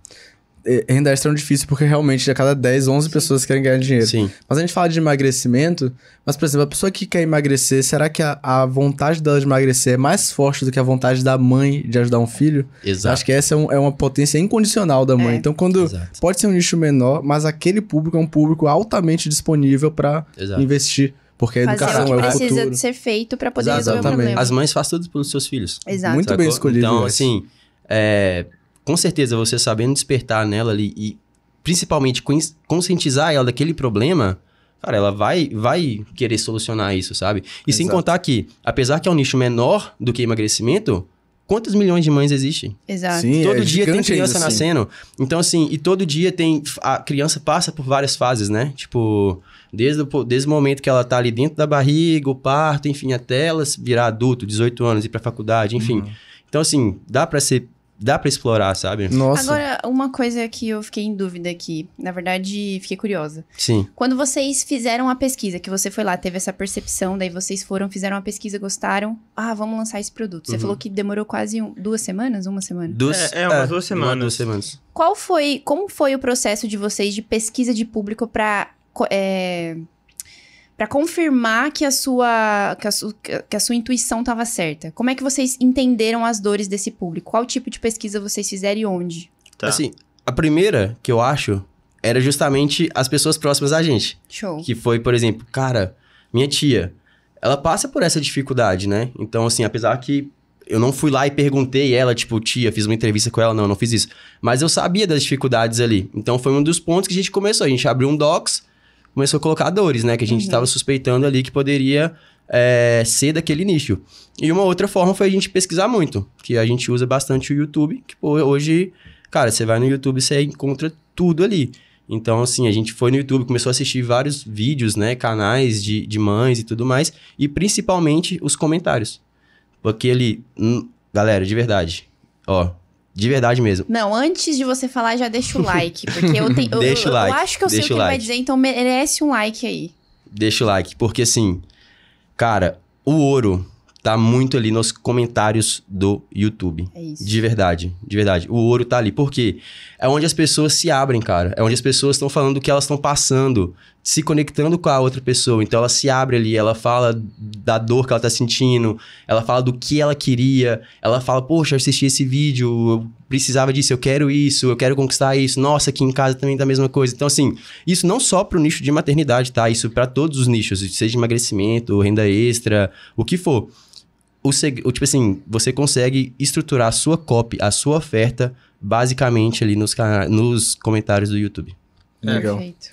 É, renda extra é um difícil porque realmente a cada 10, 11 Sim. pessoas querem ganhar dinheiro. Sim. Mas a gente fala de emagrecimento, mas por exemplo, a pessoa que quer emagrecer, será que a, a vontade dela de emagrecer é mais forte do que a vontade da mãe de ajudar um filho? Exato. Acho que essa é, um, é uma potência incondicional da mãe. É. Então, quando Exato. pode ser um nicho menor, mas aquele público é um público altamente disponível para investir. Porque a educação o que é o precisa futuro. de ser feito para poder Exato. resolver o problema. As mães fazem tudo pelos seus filhos. Exato. Muito Sacou? bem escolhido. Então, assim, é, com certeza você sabendo despertar nela ali e principalmente conscientizar ela daquele problema, cara, ela vai, vai querer solucionar isso, sabe? E Exato. sem contar que, apesar que é um nicho menor do que emagrecimento, quantos milhões de mães existem? Exato. Sim, é todo é dia tem criança assim. nascendo. Então, assim, e todo dia tem. A criança passa por várias fases, né? Tipo, desde o, desde o momento que ela tá ali dentro da barriga, o parto, enfim, até ela virar adulto, 18 anos, ir pra faculdade, enfim. Uhum. Então, assim, dá para ser dá para explorar, sabe? Nossa. Agora, uma coisa que eu fiquei em dúvida aqui, na verdade, fiquei curiosa. Sim. Quando vocês fizeram a pesquisa, que você foi lá, teve essa percepção, daí vocês foram, fizeram a pesquisa, gostaram, ah, vamos lançar esse produto. Você uhum. falou que demorou quase um, duas semanas, uma semana? Duas, é, é, umas é, duas semanas. Uma, duas semanas. Qual foi, como foi o processo de vocês de pesquisa de público para é, para confirmar que a sua que a, su, que a sua intuição estava certa. Como é que vocês entenderam as dores desse público? Qual tipo de pesquisa vocês fizeram e onde? Tá. Assim, a primeira que eu acho era justamente as pessoas próximas a gente. Show. Que foi, por exemplo, cara, minha tia, ela passa por essa dificuldade, né? Então, assim, apesar que eu não fui lá e perguntei ela, tipo, tia, fiz uma entrevista com ela, não, não fiz isso. Mas eu sabia das dificuldades ali. Então foi um dos pontos que a gente começou. A gente abriu um docs começou a colocar dores, né? Que a gente estava uhum. suspeitando ali que poderia é, ser daquele nicho. E uma outra forma foi a gente pesquisar muito, que a gente usa bastante o YouTube, que pô, hoje, cara, você vai no YouTube e você encontra tudo ali. Então, assim, a gente foi no YouTube, começou a assistir vários vídeos, né? Canais de, de mães e tudo mais, e principalmente os comentários. Porque ali, hum, galera, de verdade, ó, de verdade mesmo. Não, antes de você falar, já deixa o like. Porque eu, te, deixa eu, like, eu acho que eu sei o que like. ele vai dizer, então merece um like aí. Deixa o like, porque assim, cara, o ouro tá muito ali nos comentários do YouTube. É isso. De verdade, de verdade. O ouro tá ali. Por quê? É onde as pessoas se abrem, cara. É onde as pessoas estão falando o que elas estão passando, se conectando com a outra pessoa. Então ela se abre ali, ela fala da dor que ela tá sentindo, ela fala do que ela queria, ela fala, poxa, eu assisti esse vídeo, eu precisava disso, eu quero isso, eu quero conquistar isso. Nossa, aqui em casa também tá a mesma coisa. Então, assim, isso não só pro nicho de maternidade, tá? Isso para todos os nichos, seja emagrecimento, renda extra, o que for o, o tipo assim, você consegue estruturar a sua copy, a sua oferta, basicamente ali nos, nos comentários do YouTube. É. Legal. Perfeito.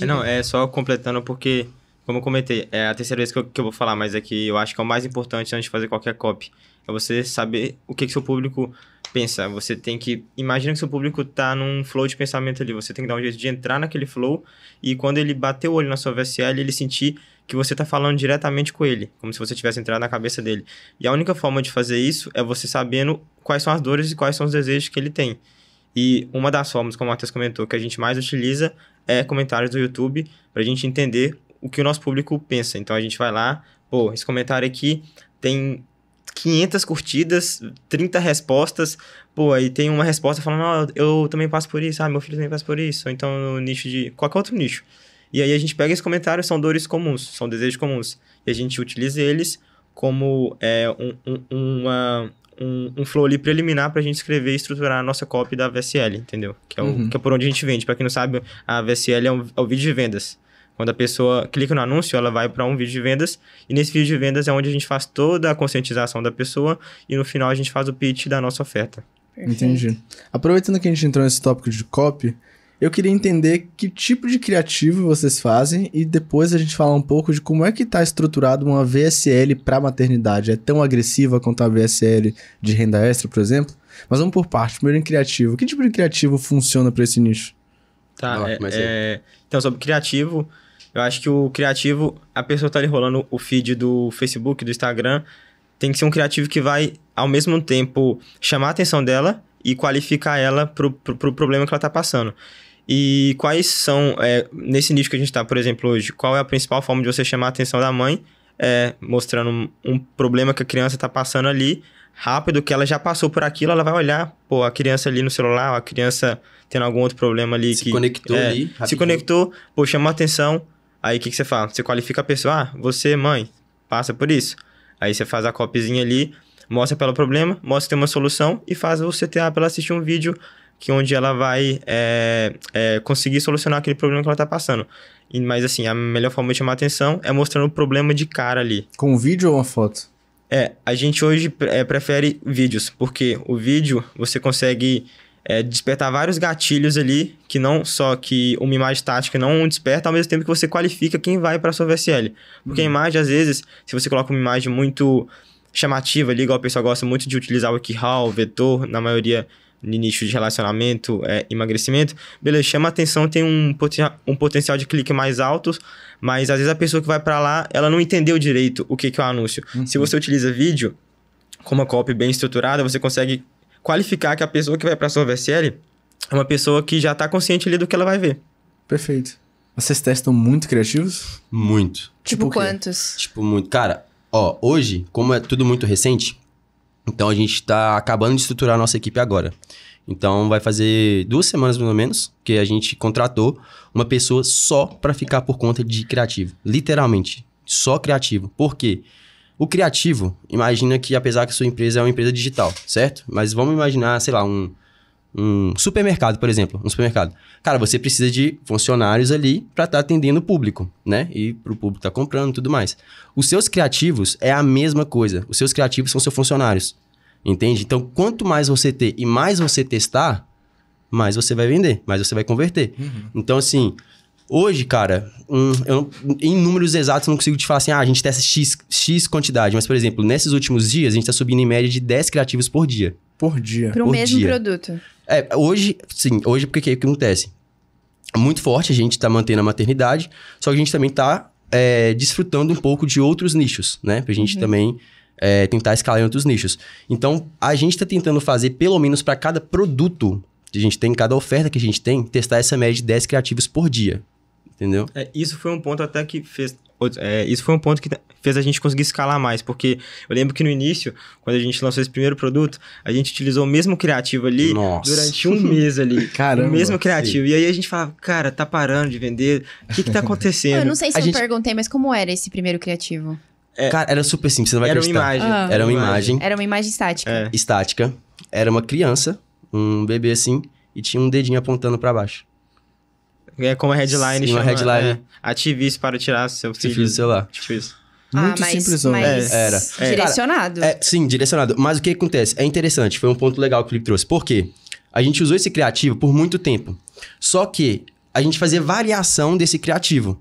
É, não, é só completando porque, como eu comentei, é a terceira vez que eu, que eu vou falar, mas é que eu acho que é o mais importante antes de fazer qualquer copy. É você saber o que, que seu público pensa. Você tem que. Imagina que seu público tá num flow de pensamento ali. Você tem que dar um jeito de entrar naquele flow e quando ele bater o olho na sua VSL, ele sentir que você está falando diretamente com ele, como se você tivesse entrado na cabeça dele. E a única forma de fazer isso é você sabendo quais são as dores e quais são os desejos que ele tem. E uma das formas, como o Matheus comentou, que a gente mais utiliza é comentários do YouTube para a gente entender o que o nosso público pensa. Então a gente vai lá, pô, esse comentário aqui tem 500 curtidas, 30 respostas, pô, aí tem uma resposta falando, oh, eu também passo por isso, ah, meu filho também passa por isso, ou então no nicho de qualquer outro nicho. E aí a gente pega esses comentários, são dores comuns, são desejos comuns. E a gente utiliza eles como é, um, um, uma, um, um flow ali preliminar para a gente escrever e estruturar a nossa copy da VSL, entendeu? Que é, o, uhum. que é por onde a gente vende. Para quem não sabe, a VSL é, um, é o vídeo de vendas. Quando a pessoa clica no anúncio, ela vai para um vídeo de vendas e nesse vídeo de vendas é onde a gente faz toda a conscientização da pessoa e no final a gente faz o pitch da nossa oferta. Entendi. Aproveitando que a gente entrou nesse tópico de copy, eu queria entender que tipo de criativo vocês fazem e depois a gente fala um pouco de como é que está estruturado uma VSL para maternidade. É tão agressiva quanto a VSL de renda extra, por exemplo? Mas vamos por parte. Primeiro em criativo. Que tipo de criativo funciona para esse nicho? Tá, Vai é, é... então sobre criativo, eu acho que o criativo, a pessoa está ali rolando o feed do Facebook, do Instagram, tem que ser um criativo que vai, ao mesmo tempo, chamar a atenção dela e qualificar ela para pro, pro problema que ela está passando. E quais são, é, nesse nicho que a gente está, por exemplo, hoje, qual é a principal forma de você chamar a atenção da mãe? É, mostrando um, um problema que a criança está passando ali, rápido, que ela já passou por aquilo, ela vai olhar, pô, a criança ali no celular, a criança tendo algum outro problema ali. Se que, conectou é, ali. Rapidinho. Se conectou, pô, chamou a atenção. Aí o que, que você fala? Você qualifica a pessoa, ah, você, mãe, passa por isso. Aí você faz a copizinha ali, mostra pelo problema, mostra que tem uma solução e faz você ter ah, para assistir um vídeo que onde ela vai é, é, conseguir solucionar aquele problema que ela está passando. E, mas assim, a melhor forma de chamar atenção é mostrando o problema de cara ali. Com um vídeo ou uma foto? É, a gente hoje é, prefere vídeos, porque o vídeo você consegue é, despertar vários gatilhos ali, que não só que uma imagem tática não desperta, ao mesmo tempo que você qualifica quem vai para sua VSL. Porque uhum. a imagem, às vezes, se você coloca uma imagem muito chamativa ali, igual o pessoal gosta muito de utilizar o WikiHow, vetor, na maioria no nicho de relacionamento, é, emagrecimento, beleza, chama atenção, tem um, poten um potencial de clique mais alto, mas às vezes a pessoa que vai para lá, ela não entendeu direito o que, que é o anúncio. Uhum. Se você utiliza vídeo com uma copy bem estruturada, você consegue qualificar que a pessoa que vai para sua VSL é uma pessoa que já está consciente ali do que ela vai ver. Perfeito. Vocês testam muito criativos? Muito. Tipo, tipo quantos? Tipo, muito. Cara, ó, hoje, como é tudo muito recente, então a gente está acabando de estruturar a nossa equipe agora. Então vai fazer duas semanas mais ou menos que a gente contratou uma pessoa só para ficar por conta de criativo, literalmente, só criativo. Por quê? O criativo, imagina que apesar que a sua empresa é uma empresa digital, certo? Mas vamos imaginar, sei lá, um um supermercado, por exemplo, um supermercado. Cara, você precisa de funcionários ali para estar tá atendendo o público, né? E para o público tá comprando e tudo mais. Os seus criativos é a mesma coisa. Os seus criativos são seus funcionários. Entende? Então, quanto mais você ter e mais você testar, mais você vai vender, mais você vai converter. Uhum. Então, assim, hoje, cara, um, eu, em números exatos eu não consigo te falar assim, ah, a gente testa X, X quantidade. Mas, por exemplo, nesses últimos dias, a gente está subindo em média de 10 criativos por dia. Por dia. Para o mesmo dia. produto. É, hoje, sim, hoje, porque o que acontece? Muito forte, a gente está mantendo a maternidade, só que a gente também está é, desfrutando um pouco de outros nichos, né? Para a gente uhum. também é, tentar escalar em outros nichos. Então, a gente está tentando fazer, pelo menos para cada produto que a gente tem, cada oferta que a gente tem, testar essa média de 10 criativos por dia. Entendeu? É, isso foi um ponto até que fez. É, isso foi um ponto que fez a gente conseguir escalar mais, porque eu lembro que no início, quando a gente lançou esse primeiro produto, a gente utilizou o mesmo criativo ali Nossa. durante um mês ali. Caramba. O mesmo criativo. Sim. E aí a gente falava, cara, tá parando de vender, o que que tá acontecendo? Ah, eu não sei se a eu gente... perguntei, mas como era esse primeiro criativo? É, cara, era super simples, você não vai era acreditar. Uma imagem. Ah. era uma imagem. Era uma imagem estática. É. Estática. Era uma criança, um bebê assim, e tinha um dedinho apontando para baixo. É como a headline Sim, chama. Uma headline. É, ative isso para tirar seu filho. Seu filho do celular. Tipo isso. Ah, muito ah, mas, Mas é. Era. É. Direcionado. Cara, é, sim, direcionado. Mas o que acontece? É interessante, foi um ponto legal que o Felipe trouxe. Por quê? A gente usou esse criativo por muito tempo. Só que a gente fazia variação desse criativo.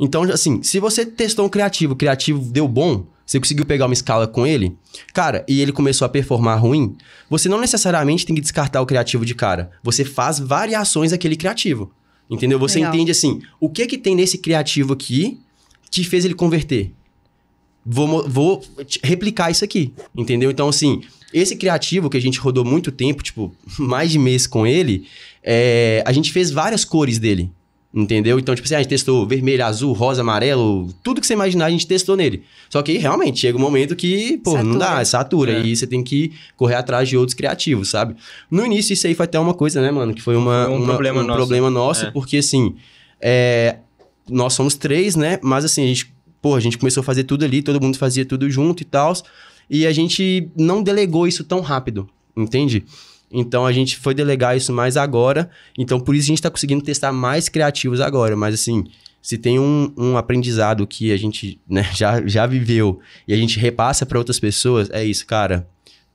Então, assim, se você testou um criativo, o criativo deu bom, você conseguiu pegar uma escala com ele, cara, e ele começou a performar ruim, você não necessariamente tem que descartar o criativo de cara. Você faz variações daquele criativo. Entendeu? Você Legal. entende assim, o que que tem nesse criativo aqui que fez ele converter? vou, vou replicar isso aqui, entendeu? Então, assim, esse criativo que a gente rodou muito tempo, tipo, mais de mês com ele, é, a gente fez várias cores dele, entendeu? Então, tipo assim, a gente testou vermelho, azul, rosa, amarelo, tudo que você imaginar a gente testou nele. Só que realmente chega um momento que, pô, satura. não dá, satura. É. E você tem que correr atrás de outros criativos, sabe? No início, isso aí foi até uma coisa, né, mano? Que foi uma, um, uma, problema, um nosso. problema nosso, é. porque assim, é, nós somos três, né? Mas assim, a gente Pô, a gente começou a fazer tudo ali, todo mundo fazia tudo junto e tal. E a gente não delegou isso tão rápido, entende? Então a gente foi delegar isso mais agora. Então por isso a gente está conseguindo testar mais criativos agora. Mas assim, se tem um, um aprendizado que a gente né, já, já viveu e a gente repassa para outras pessoas, é isso, cara.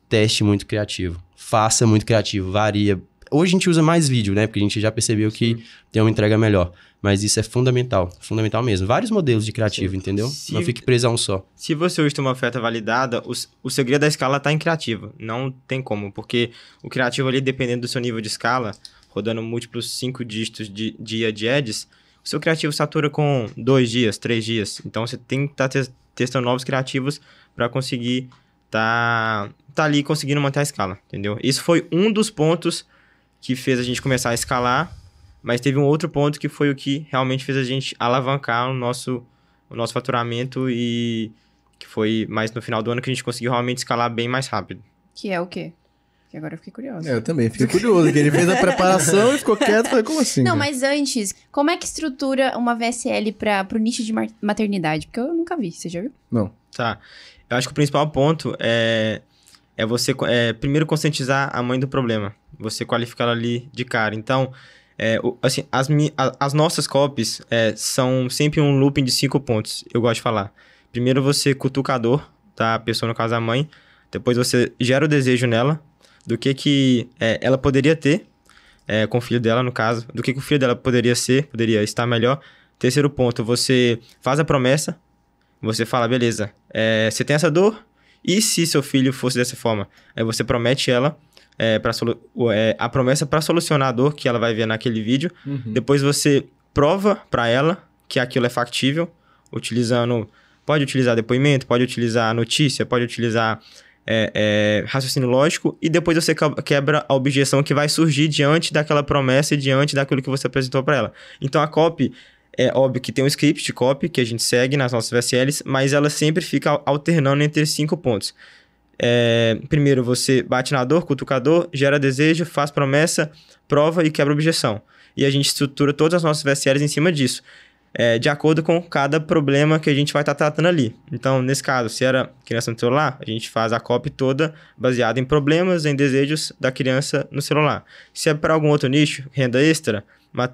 Teste muito criativo. Faça muito criativo. Varia, Hoje a gente usa mais vídeo, né? Porque a gente já percebeu que Sim. tem uma entrega melhor. Mas isso é fundamental, fundamental mesmo. Vários modelos de criativo, Sim. entendeu? Se, não fique preso a um só. Se você usa uma oferta validada, o, o segredo da escala está em criativo. Não tem como, porque o criativo ali, dependendo do seu nível de escala, rodando múltiplos cinco dígitos de dia de ads, o seu criativo satura com dois dias, três dias. Então você tem que estar tá testando novos criativos para conseguir tá, tá ali conseguindo manter a escala, entendeu? Isso foi um dos pontos que fez a gente começar a escalar, mas teve um outro ponto que foi o que realmente fez a gente alavancar o nosso, o nosso faturamento e que foi mais no final do ano que a gente conseguiu realmente escalar bem mais rápido. Que é o quê? Que agora eu fiquei curioso. É, eu também fiquei curioso, que ele fez a preparação e ficou quieto, falei, como assim? Não, mas antes, como é que estrutura uma VSL para o nicho de maternidade? Porque eu nunca vi, você já viu? Não. Tá. Eu acho que o principal ponto é é você é, primeiro conscientizar a mãe do problema, você qualificar ela ali de cara. Então, é, assim, as, as nossas copies é, são sempre um looping de cinco pontos, eu gosto de falar. Primeiro você cutucador, tá? da pessoa, no caso a mãe. Depois você gera o desejo nela do que que é, ela poderia ter é, com o filho dela, no caso. Do que, que o filho dela poderia ser, poderia estar melhor. Terceiro ponto, você faz a promessa. Você fala, beleza, é, você tem essa dor, e se seu filho fosse dessa forma? Aí é, você promete ela é, para é, a promessa para solucionar a dor que ela vai ver naquele vídeo. Uhum. Depois você prova para ela que aquilo é factível, utilizando pode utilizar depoimento, pode utilizar notícia, pode utilizar é, é, raciocínio lógico e depois você quebra a objeção que vai surgir diante daquela promessa e diante daquilo que você apresentou para ela. Então a cop é óbvio que tem um script de copy que a gente segue nas nossas VSLs, mas ela sempre fica alternando entre cinco pontos. É, primeiro você bate na dor, cutucador, gera desejo, faz promessa, prova e quebra objeção. E a gente estrutura todas as nossas VSLs em cima disso. É, de acordo com cada problema que a gente vai estar tá tratando ali. Então, nesse caso, se era criança no celular, a gente faz a copy toda baseada em problemas, em desejos da criança no celular. Se é para algum outro nicho, renda extra,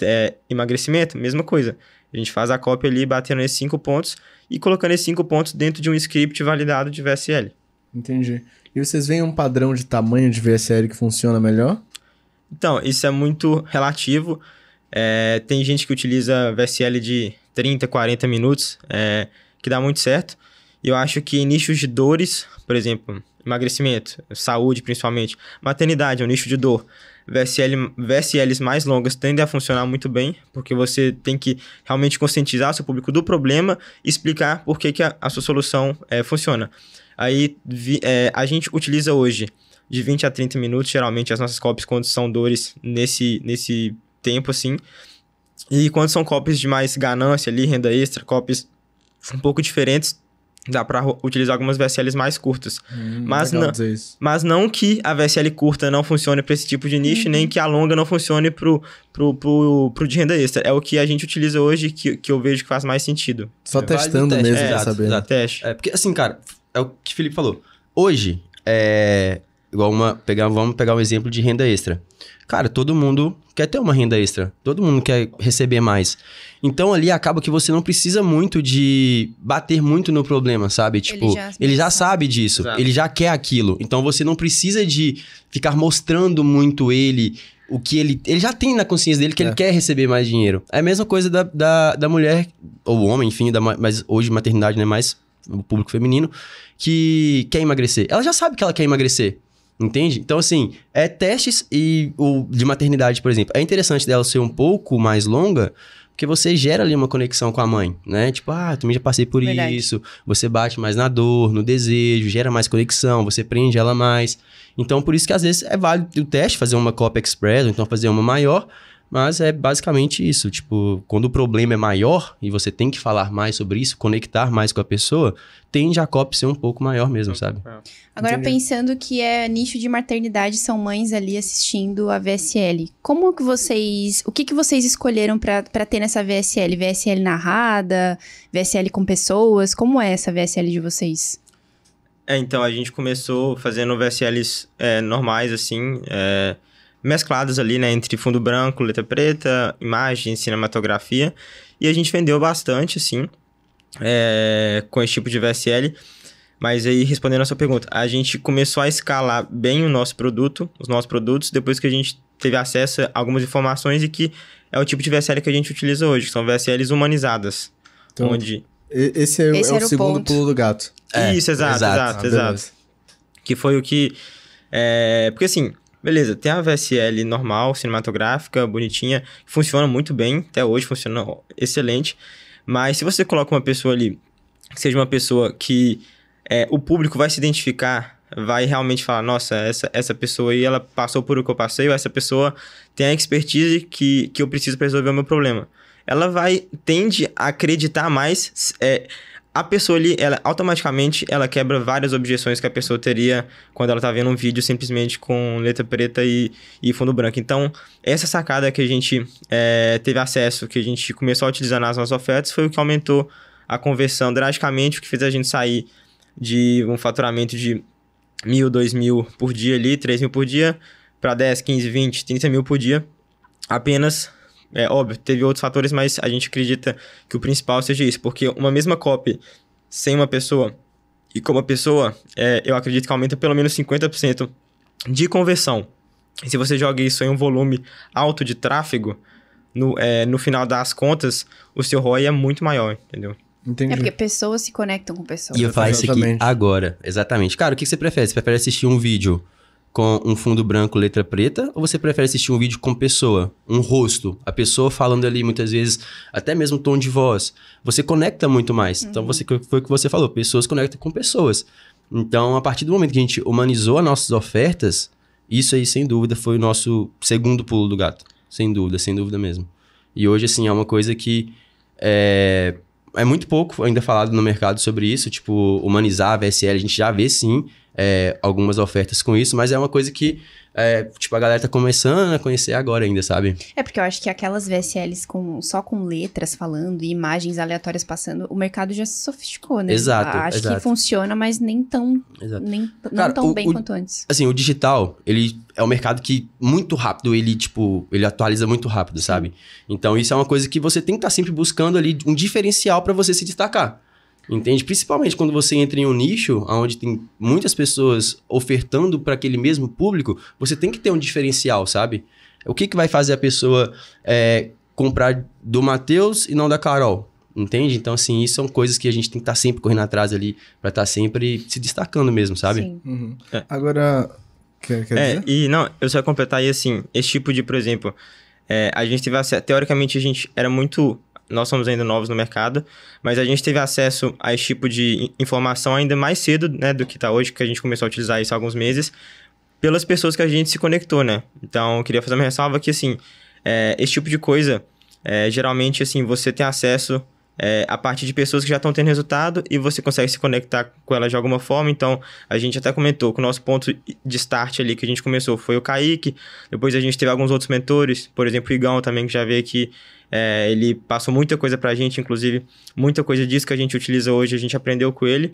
é, emagrecimento, mesma coisa. A gente faz a cópia ali batendo esses cinco pontos e colocando esses cinco pontos dentro de um script validado de VSL. Entendi. E vocês veem um padrão de tamanho de VSL que funciona melhor? Então, isso é muito relativo. É, tem gente que utiliza VSL de 30, 40 minutos, é, que dá muito certo. Eu acho que nichos de dores, por exemplo, emagrecimento, saúde principalmente, maternidade é um nicho de dor. VSL, VSLs mais longas tendem a funcionar muito bem, porque você tem que realmente conscientizar seu público do problema e explicar por que, que a, a sua solução é, funciona. Aí vi, é, a gente utiliza hoje de 20 a 30 minutos, geralmente as nossas copies quando são dores nesse, nesse tempo assim. E quando são copies de mais ganância ali, renda extra, copies um pouco diferentes, Dá para utilizar algumas VSLs mais curtas. Hum, mas, não, mas não que a VSL curta não funcione para esse tipo de nicho, hum. nem uhum. que a longa não funcione pro, pro, pro, pro de renda extra. É o que a gente utiliza hoje que, que eu vejo que faz mais sentido. Só é, testando teste, mesmo, é, exato, sabendo. da teste. É, porque assim, cara, é o que o Felipe falou. Hoje, é. Igual uma. Pegar, vamos pegar um exemplo de renda extra. Cara, todo mundo quer ter uma renda extra, todo mundo quer receber mais. Então ali acaba que você não precisa muito de bater muito no problema, sabe? Tipo, ele já, ele já sabe disso, Exato. ele já quer aquilo. Então você não precisa de ficar mostrando muito ele o que ele. Ele já tem na consciência dele que é. ele quer receber mais dinheiro. É a mesma coisa da, da, da mulher, ou homem, enfim, da, mas hoje maternidade não é mais o público feminino, que quer emagrecer. Ela já sabe que ela quer emagrecer. Entende? Então, assim, é testes e o de maternidade, por exemplo. É interessante dela ser um pouco mais longa, porque você gera ali uma conexão com a mãe, né? Tipo, ah, também já passei por Verdade. isso. Você bate mais na dor, no desejo, gera mais conexão, você prende ela mais. Então, por isso que às vezes é válido o teste, fazer uma cópia express, ou então fazer uma maior, mas é basicamente isso. Tipo, quando o problema é maior e você tem que falar mais sobre isso, conectar mais com a pessoa, tende a COP ser um pouco maior mesmo, é, sabe? É. Agora, Entendi. pensando que é nicho de maternidade, são mães ali assistindo a VSL. Como que vocês. O que, que vocês escolheram para ter nessa VSL? VSL narrada, VSL com pessoas? Como é essa VSL de vocês? É, então, a gente começou fazendo VSLs é, normais, assim. É mescladas ali, né, entre fundo branco, letra preta, imagem, cinematografia, e a gente vendeu bastante, assim, é, com esse tipo de VSL. Mas aí, respondendo a sua pergunta, a gente começou a escalar bem o nosso produto, os nossos produtos, depois que a gente teve acesso a algumas informações e que é o tipo de VSL que a gente utiliza hoje, que são VSLs humanizadas. Então, onde... Esse é, esse é o, é o segundo ponto. pulo do gato. É, Isso, exato, exato, exato. Ah, exato. Que foi o que... É... Porque assim, Beleza, tem a VSL normal, cinematográfica, bonitinha, que funciona muito bem, até hoje funciona excelente. Mas se você coloca uma pessoa ali, que seja uma pessoa que é, o público vai se identificar, vai realmente falar, nossa, essa, essa pessoa aí, ela passou por o que eu passei, ou essa pessoa tem a expertise que, que eu preciso para resolver o meu problema. Ela vai, tende a acreditar mais, é, a pessoa ali, ela automaticamente ela quebra várias objeções que a pessoa teria quando ela tá vendo um vídeo simplesmente com letra preta e, e fundo branco. Então, essa sacada que a gente é, teve acesso, que a gente começou a utilizar nas nossas ofertas, foi o que aumentou a conversão drasticamente, o que fez a gente sair de um faturamento de mil, dois mil por dia ali, três mil por dia, para 10, 15, 20, 30 mil por dia, apenas é óbvio, teve outros fatores, mas a gente acredita que o principal seja isso, porque uma mesma copy sem uma pessoa e com uma pessoa, é, eu acredito que aumenta pelo menos 50% de conversão. E se você joga isso em um volume alto de tráfego, no, é, no final das contas, o seu ROI é muito maior, entendeu? Entendi. É porque pessoas se conectam com pessoas. E eu faço isso aqui agora, exatamente. Cara, o que você prefere? Você prefere assistir um vídeo com um fundo branco, letra preta, ou você prefere assistir um vídeo com pessoa, um rosto, a pessoa falando ali muitas vezes, até mesmo tom de voz. Você conecta muito mais. Então, uhum. Então você foi o que você falou, pessoas conectam com pessoas. Então, a partir do momento que a gente humanizou as nossas ofertas, isso aí sem dúvida foi o nosso segundo pulo do gato. Sem dúvida, sem dúvida mesmo. E hoje assim é uma coisa que é, é muito pouco ainda falado no mercado sobre isso, tipo, humanizar a VSL, a gente já vê sim, é, algumas ofertas com isso, mas é uma coisa que, é, tipo, a galera tá começando a conhecer agora ainda, sabe? É porque eu acho que aquelas VSLs com, só com letras falando e imagens aleatórias passando, o mercado já se sofisticou, né? Exato. Acho exato. que funciona, mas nem tão, nem, não Cara, tão o, bem o, quanto antes. Assim, o digital, ele é um mercado que muito rápido, ele, tipo, ele atualiza muito rápido, sabe? Então, isso é uma coisa que você tem que estar tá sempre buscando ali um diferencial para você se destacar. Entende? Principalmente quando você entra em um nicho onde tem muitas pessoas ofertando para aquele mesmo público, você tem que ter um diferencial, sabe? O que, que vai fazer a pessoa é, comprar do Matheus e não da Carol? Entende? Então, assim, isso são coisas que a gente tem que estar tá sempre correndo atrás ali, para estar tá sempre se destacando mesmo, sabe? Sim. Uhum. É. Agora, quer, quer é, dizer? E, não, eu só ia completar aí, assim, esse tipo de, por exemplo, é, a gente teve, teoricamente, a gente era muito nós somos ainda novos no mercado, mas a gente teve acesso a esse tipo de informação ainda mais cedo, né, do que está hoje, que a gente começou a utilizar isso há alguns meses, pelas pessoas que a gente se conectou, né? Então, eu queria fazer uma ressalva que, assim, é, esse tipo de coisa, é, geralmente, assim, você tem acesso é, a parte de pessoas que já estão tendo resultado e você consegue se conectar com elas de alguma forma. Então, a gente até comentou que o nosso ponto de start ali que a gente começou foi o Kaique, depois a gente teve alguns outros mentores, por exemplo, o Igão também, que já veio aqui. É, ele passou muita coisa pra gente, inclusive muita coisa disso que a gente utiliza hoje, a gente aprendeu com ele.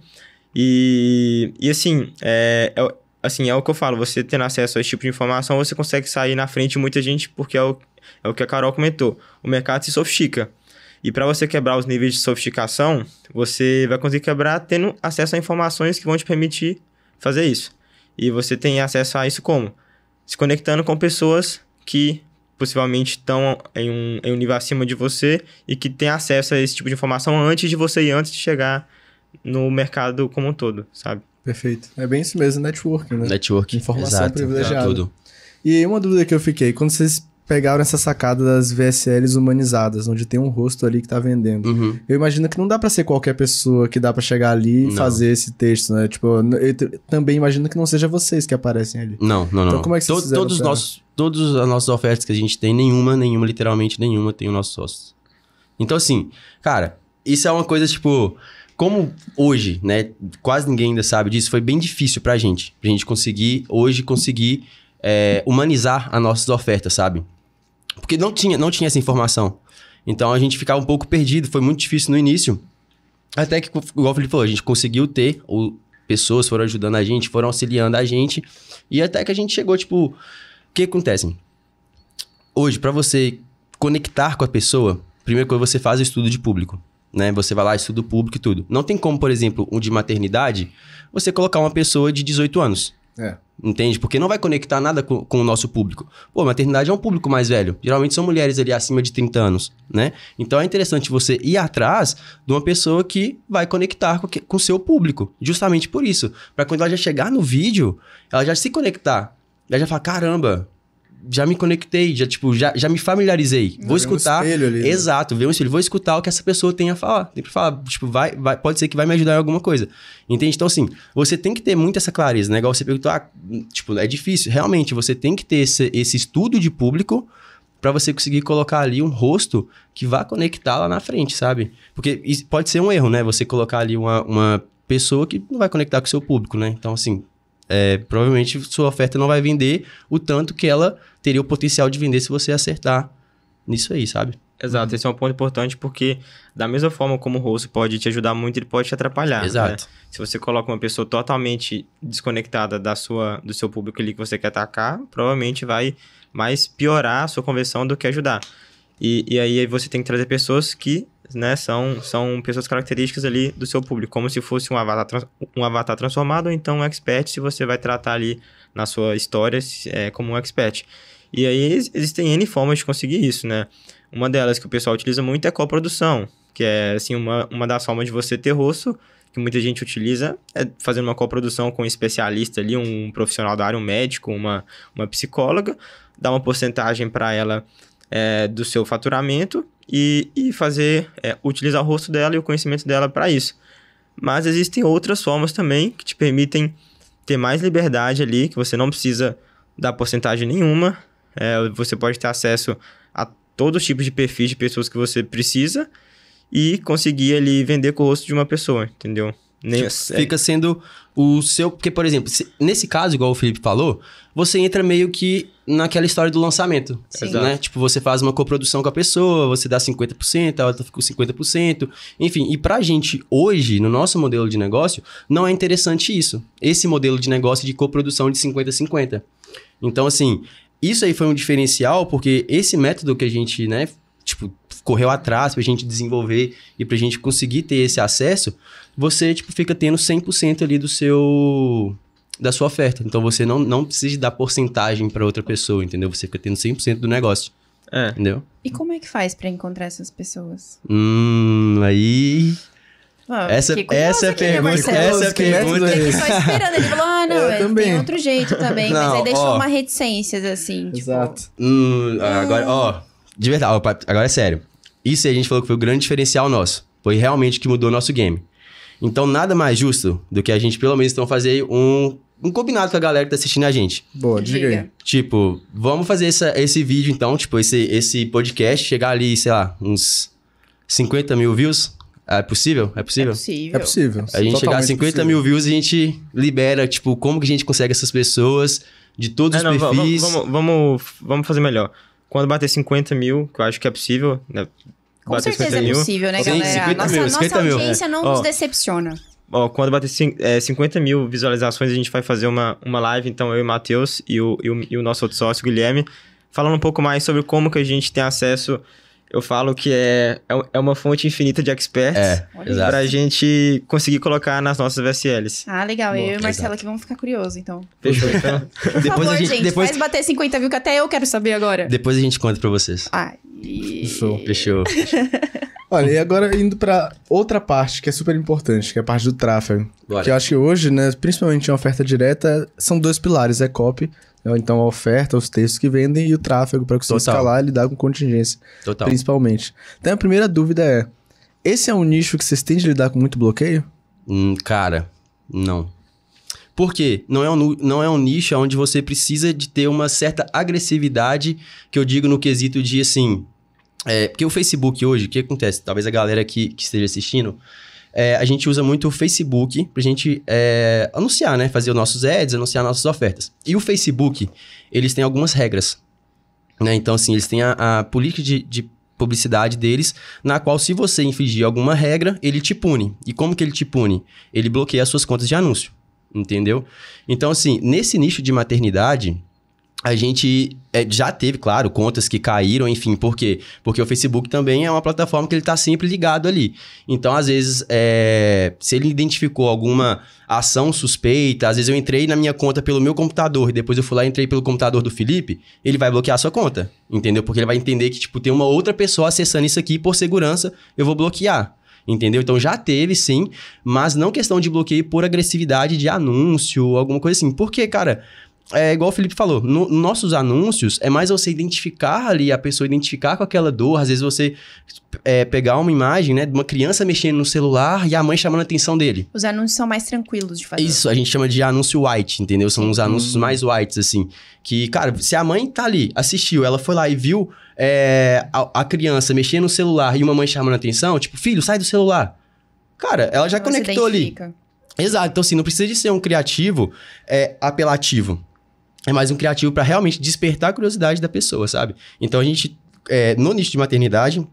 E, e assim, é, é assim, é o que eu falo, você tendo acesso a esse tipo de informação, você consegue sair na frente de muita gente, porque é o, é o que a Carol comentou. O mercado se sofistica. E para você quebrar os níveis de sofisticação, você vai conseguir quebrar tendo acesso a informações que vão te permitir fazer isso. E você tem acesso a isso como? Se conectando com pessoas que possivelmente estão em um, em um nível acima de você e que têm acesso a esse tipo de informação antes de você e antes de chegar no mercado como um todo, sabe? Perfeito. É bem isso mesmo, networking, né? Networking. Informação Exato. privilegiada. É tudo. E uma dúvida que eu fiquei, quando vocês pegaram essa sacada das VSLs humanizadas, onde tem um rosto ali que tá vendendo. Uhum. Eu imagino que não dá para ser qualquer pessoa que dá para chegar ali e não. fazer esse texto, né? Tipo, eu também imagino que não seja vocês que aparecem ali. Não, não, não. Então como é que vocês to Todos pra... nossos, todas as nossas ofertas que a gente tem, nenhuma, nenhuma, literalmente nenhuma tem o nosso sócio. Então assim, cara, isso é uma coisa tipo como hoje, né, quase ninguém ainda sabe disso, foi bem difícil pra gente, pra gente conseguir hoje conseguir é, humanizar as nossas ofertas, sabe? Porque não tinha, não tinha essa informação. Então a gente ficava um pouco perdido, foi muito difícil no início. Até que, igual o Felipe falou, a gente conseguiu ter, ou pessoas foram ajudando a gente, foram auxiliando a gente. E até que a gente chegou, tipo, o que acontece? Hoje, para você conectar com a pessoa, primeiro coisa você faz o estudo de público. Né? Você vai lá, estuda o público e tudo. Não tem como, por exemplo, um de maternidade, você colocar uma pessoa de 18 anos. É. Entende? Porque não vai conectar nada com, com, o nosso público. Pô, maternidade é um público mais velho. Geralmente são mulheres ali acima de 30 anos, né? Então é interessante você ir atrás de uma pessoa que vai conectar com o seu público. Justamente por isso. para quando ela já chegar no vídeo, ela já se conectar. Ela já fala: caramba, já me conectei, já, tipo, já, já me familiarizei. vou escutar. Um espelho ali, né? Exato, né? ver um espelho. Vou escutar o que essa pessoa tem a falar. Tem pra falar, tipo, vai, vai, pode ser que vai me ajudar em alguma coisa. Entende? Então, assim, você tem que ter muito essa clareza, né? Igual você perguntou, ah, tipo, é difícil. Realmente, você tem que ter esse, esse estudo de público para você conseguir colocar ali um rosto que vá conectar lá na frente, sabe? Porque pode ser um erro, né? Você colocar ali uma, uma pessoa que não vai conectar com o seu público, né? Então, assim, é, provavelmente sua oferta não vai vender o tanto que ela teria o potencial de vender se você acertar nisso aí, sabe? Exato, esse é um ponto importante porque, da mesma forma como o rosto pode te ajudar muito, ele pode te atrapalhar. Né? Exato. Né? Se você coloca uma pessoa totalmente desconectada da sua, do seu público ali que você quer atacar, provavelmente vai mais piorar a sua conversão do que ajudar. E, e aí você tem que trazer pessoas que né, são, são pessoas características ali do seu público, como se fosse um avatar, um avatar transformado ou então um expert, se você vai tratar ali na sua história é, como um expert. E aí existem N formas de conseguir isso, né? Uma delas que o pessoal utiliza muito é coprodução, que é assim uma, uma das formas de você ter rosto, que muita gente utiliza, é fazendo uma coprodução com um especialista ali, um profissional da área, um médico, uma, uma psicóloga, dar uma porcentagem para ela é, do seu faturamento e, e fazer é, utilizar o rosto dela e o conhecimento dela para isso. Mas existem outras formas também que te permitem ter mais liberdade ali, que você não precisa dar porcentagem nenhuma, é, você pode ter acesso a todos os tipos de perfis de pessoas que você precisa e conseguir ali vender com o rosto de uma pessoa, entendeu? Nem fica é. sendo o seu. Porque, por exemplo, se, nesse caso, igual o Felipe falou, você entra meio que naquela história do lançamento. Sim. Né? Tipo, você faz uma coprodução com a pessoa, você dá 50%, a outra fica com 50%. Enfim, e pra gente hoje, no nosso modelo de negócio, não é interessante isso. Esse modelo de negócio de coprodução de 50-50. Então, assim, isso aí foi um diferencial, porque esse método que a gente, né, tipo, correu atrás pra gente desenvolver e pra gente conseguir ter esse acesso, você, tipo, fica tendo 100% ali do seu da sua oferta. Então você não, não precisa dar porcentagem para outra pessoa, entendeu? Você fica tendo 100% do negócio. É. Entendeu? E como é que faz para encontrar essas pessoas? Hum, aí ah, essa, essa é a né, pergunta. Essa é a pergunta. Eu só esperando. Ele falou, ah, não, é, tem também. outro jeito também. Não, mas aí deixou ó, uma reticências, assim. Tipo, Exato. Tipo, hum, ah, agora, hum. ó, de verdade, agora é sério. Isso aí a gente falou que foi o grande diferencial nosso. Foi realmente que mudou o nosso game. Então, nada mais justo do que a gente, pelo menos, então, fazer um, um combinado com a galera que tá assistindo a gente. Boa, diga aí. Tipo, vamos fazer essa, esse vídeo, então, tipo, esse, esse podcast, chegar ali, sei lá, uns 50 mil views ah, é possível? É possível? É possível. É possível. A gente chegar a 50 possível. mil views, a gente libera, tipo, como que a gente consegue essas pessoas de todos é, os não, perfis. Vamos, vamos, vamos fazer melhor. Quando bater 50 mil, que eu acho que é possível, né? Com bater certeza é possível, né, galera? 50 nossa mil, nossa 50 audiência mil. não nos decepciona. Ó, quando bater 50 é, mil visualizações, a gente vai fazer uma, uma live, então eu e o Matheus e o, e o, e o nosso outro sócio, o Guilherme, falando um pouco mais sobre como que a gente tem acesso eu falo que é, é, é uma fonte infinita de experts é, para a gente conseguir colocar nas nossas VSLs. Ah, legal. Boa, eu e o Marcelo aqui vamos ficar curiosos, então. Fechou, então. Por depois favor, a gente, depois... faz bater 50 mil, que até eu quero saber agora. Depois a gente conta para vocês. Ah, e... Fechou. Fechou. Olha, e agora indo para outra parte que é super importante, que é a parte do tráfego. Bora. Que eu acho que hoje, né, principalmente em oferta direta, são dois pilares, é copy então a oferta, os textos que vendem e o tráfego para você Total. escalar e lidar com contingência. Total. Principalmente. Então a primeira dúvida é: esse é um nicho que vocês têm de lidar com muito bloqueio? Hum, cara, não. Por quê? Não é, um, não é um nicho onde você precisa de ter uma certa agressividade, que eu digo no quesito de assim. É, porque o Facebook hoje, o que acontece? Talvez a galera que, que esteja assistindo é, a gente usa muito o Facebook pra gente é, anunciar, né? Fazer os nossos ads, anunciar nossas ofertas. E o Facebook, eles têm algumas regras. Né? Então, assim, eles têm a, a política de, de publicidade deles, na qual se você infringir alguma regra, ele te pune. E como que ele te pune? Ele bloqueia as suas contas de anúncio, entendeu? Então, assim, nesse nicho de maternidade, a gente é, já teve, claro, contas que caíram, enfim, por quê? Porque o Facebook também é uma plataforma que ele está sempre ligado ali. Então, às vezes, é... se ele identificou alguma ação suspeita, às vezes eu entrei na minha conta pelo meu computador e depois eu fui lá e entrei pelo computador do Felipe, ele vai bloquear a sua conta, entendeu? Porque ele vai entender que, tipo, tem uma outra pessoa acessando isso aqui por segurança, eu vou bloquear entendeu? Então já teve sim, mas não questão de bloqueio por agressividade de anúncio, alguma coisa assim. Porque, cara, é igual o Felipe falou, no, nossos anúncios é mais você identificar ali, a pessoa identificar com aquela dor. Às vezes você é, pegar uma imagem, né, de uma criança mexendo no celular e a mãe chamando a atenção dele. Os anúncios são mais tranquilos de fazer. Isso, a gente chama de anúncio white, entendeu? São uns anúncios hum. mais whites, assim. Que, cara, se a mãe tá ali, assistiu, ela foi lá e viu é, a, a criança mexendo no celular e uma mãe chamando a atenção, tipo, filho, sai do celular. Cara, ela já conectou ali. Exato, então assim, não precisa de ser um criativo é, apelativo é mais um criativo para realmente despertar a curiosidade da pessoa, sabe? Então a gente, é, no nicho de maternidade,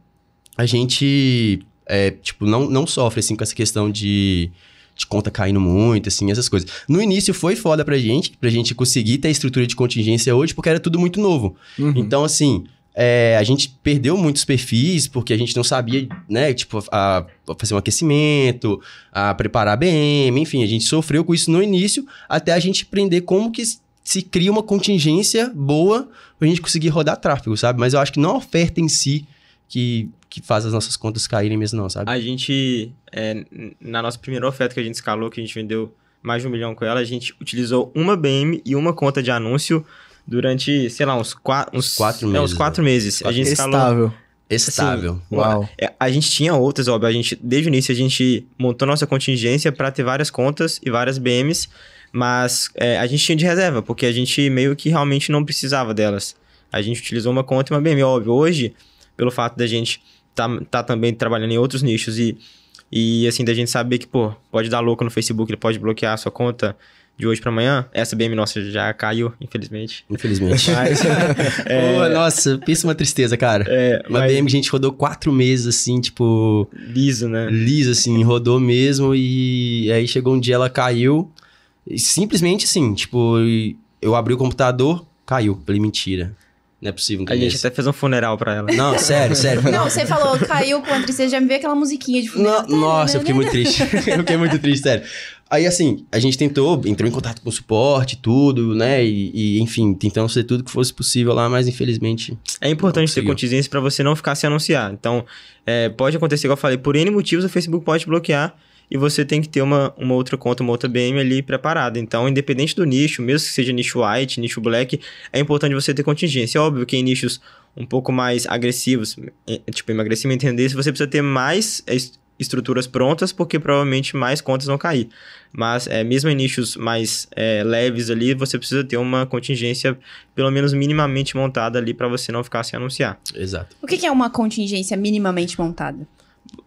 a gente, é, tipo, não, não sofre, assim, com essa questão de, de conta caindo muito, assim, essas coisas. No início foi foda pra gente, pra gente conseguir ter a estrutura de contingência hoje, porque era tudo muito novo. Uhum. Então, assim, é, a gente perdeu muitos perfis porque a gente não sabia, né, tipo, a, a fazer um aquecimento, a preparar a BM, enfim, a gente sofreu com isso no início até a gente aprender como que se cria uma contingência boa pra gente conseguir rodar tráfego, sabe? Mas eu acho que não é a oferta em si que, que faz as nossas contas caírem mesmo, não, sabe? A gente, é, na nossa primeira oferta que a gente escalou, que a gente vendeu mais de um milhão com ela, a gente utilizou uma BM e uma conta de anúncio durante, sei lá, uns, qua uns, quatro meses. É, uns quatro né? meses. Quatro a gente escalou... Estável. Estável. Assim, Uau. A, é, a, gente tinha outras, óbvio. A gente, desde o início, a gente montou nossa contingência para ter várias contas e várias BMs. Mas é, a gente tinha de reserva, porque a gente meio que realmente não precisava delas. A gente utilizou uma conta e uma BM. Óbvio, hoje, pelo fato da gente tá, tá também trabalhando em outros nichos e, e assim, da gente saber que, pô, pode dar louco no Facebook, ele pode bloquear a sua conta de hoje para amanhã. Essa BM nossa já caiu, infelizmente. Infelizmente. Mas, é... Pô, nossa, pensa uma tristeza, cara. É, uma BM que a gente rodou quatro meses, assim, tipo... Liso, né? Liso, assim, rodou mesmo e aí chegou um dia ela caiu Simplesmente assim, tipo, eu abri o computador, caiu. Falei, mentira. Não é possível. Não a é gente até fez um funeral pra ela. Não, sério, sério. Não, você falou, caiu com a tristeza, já me veio aquela musiquinha de funeral. Não, tá, nossa, eu fiquei muito né? triste. eu fiquei muito triste, sério. Aí, assim, a gente tentou, entrou em contato com o suporte, tudo, né? E, e enfim, tentamos fazer tudo que fosse possível lá, mas infelizmente. É importante ter contingência para você não ficar sem anunciar. Então, é, pode acontecer, igual eu falei, por N motivos o Facebook pode bloquear e você tem que ter uma, uma outra conta, uma outra BM ali preparada. Então, independente do nicho, mesmo que seja nicho white, nicho black, é importante você ter contingência. É óbvio que em nichos um pouco mais agressivos, é, é, tipo emagrecimento e tendência, você precisa ter mais é, estruturas prontas, porque provavelmente mais contas vão cair. Mas é, mesmo em nichos mais é, leves ali, você precisa ter uma contingência, pelo menos minimamente montada ali, para você não ficar sem anunciar. Exato. O que, que é uma contingência minimamente montada?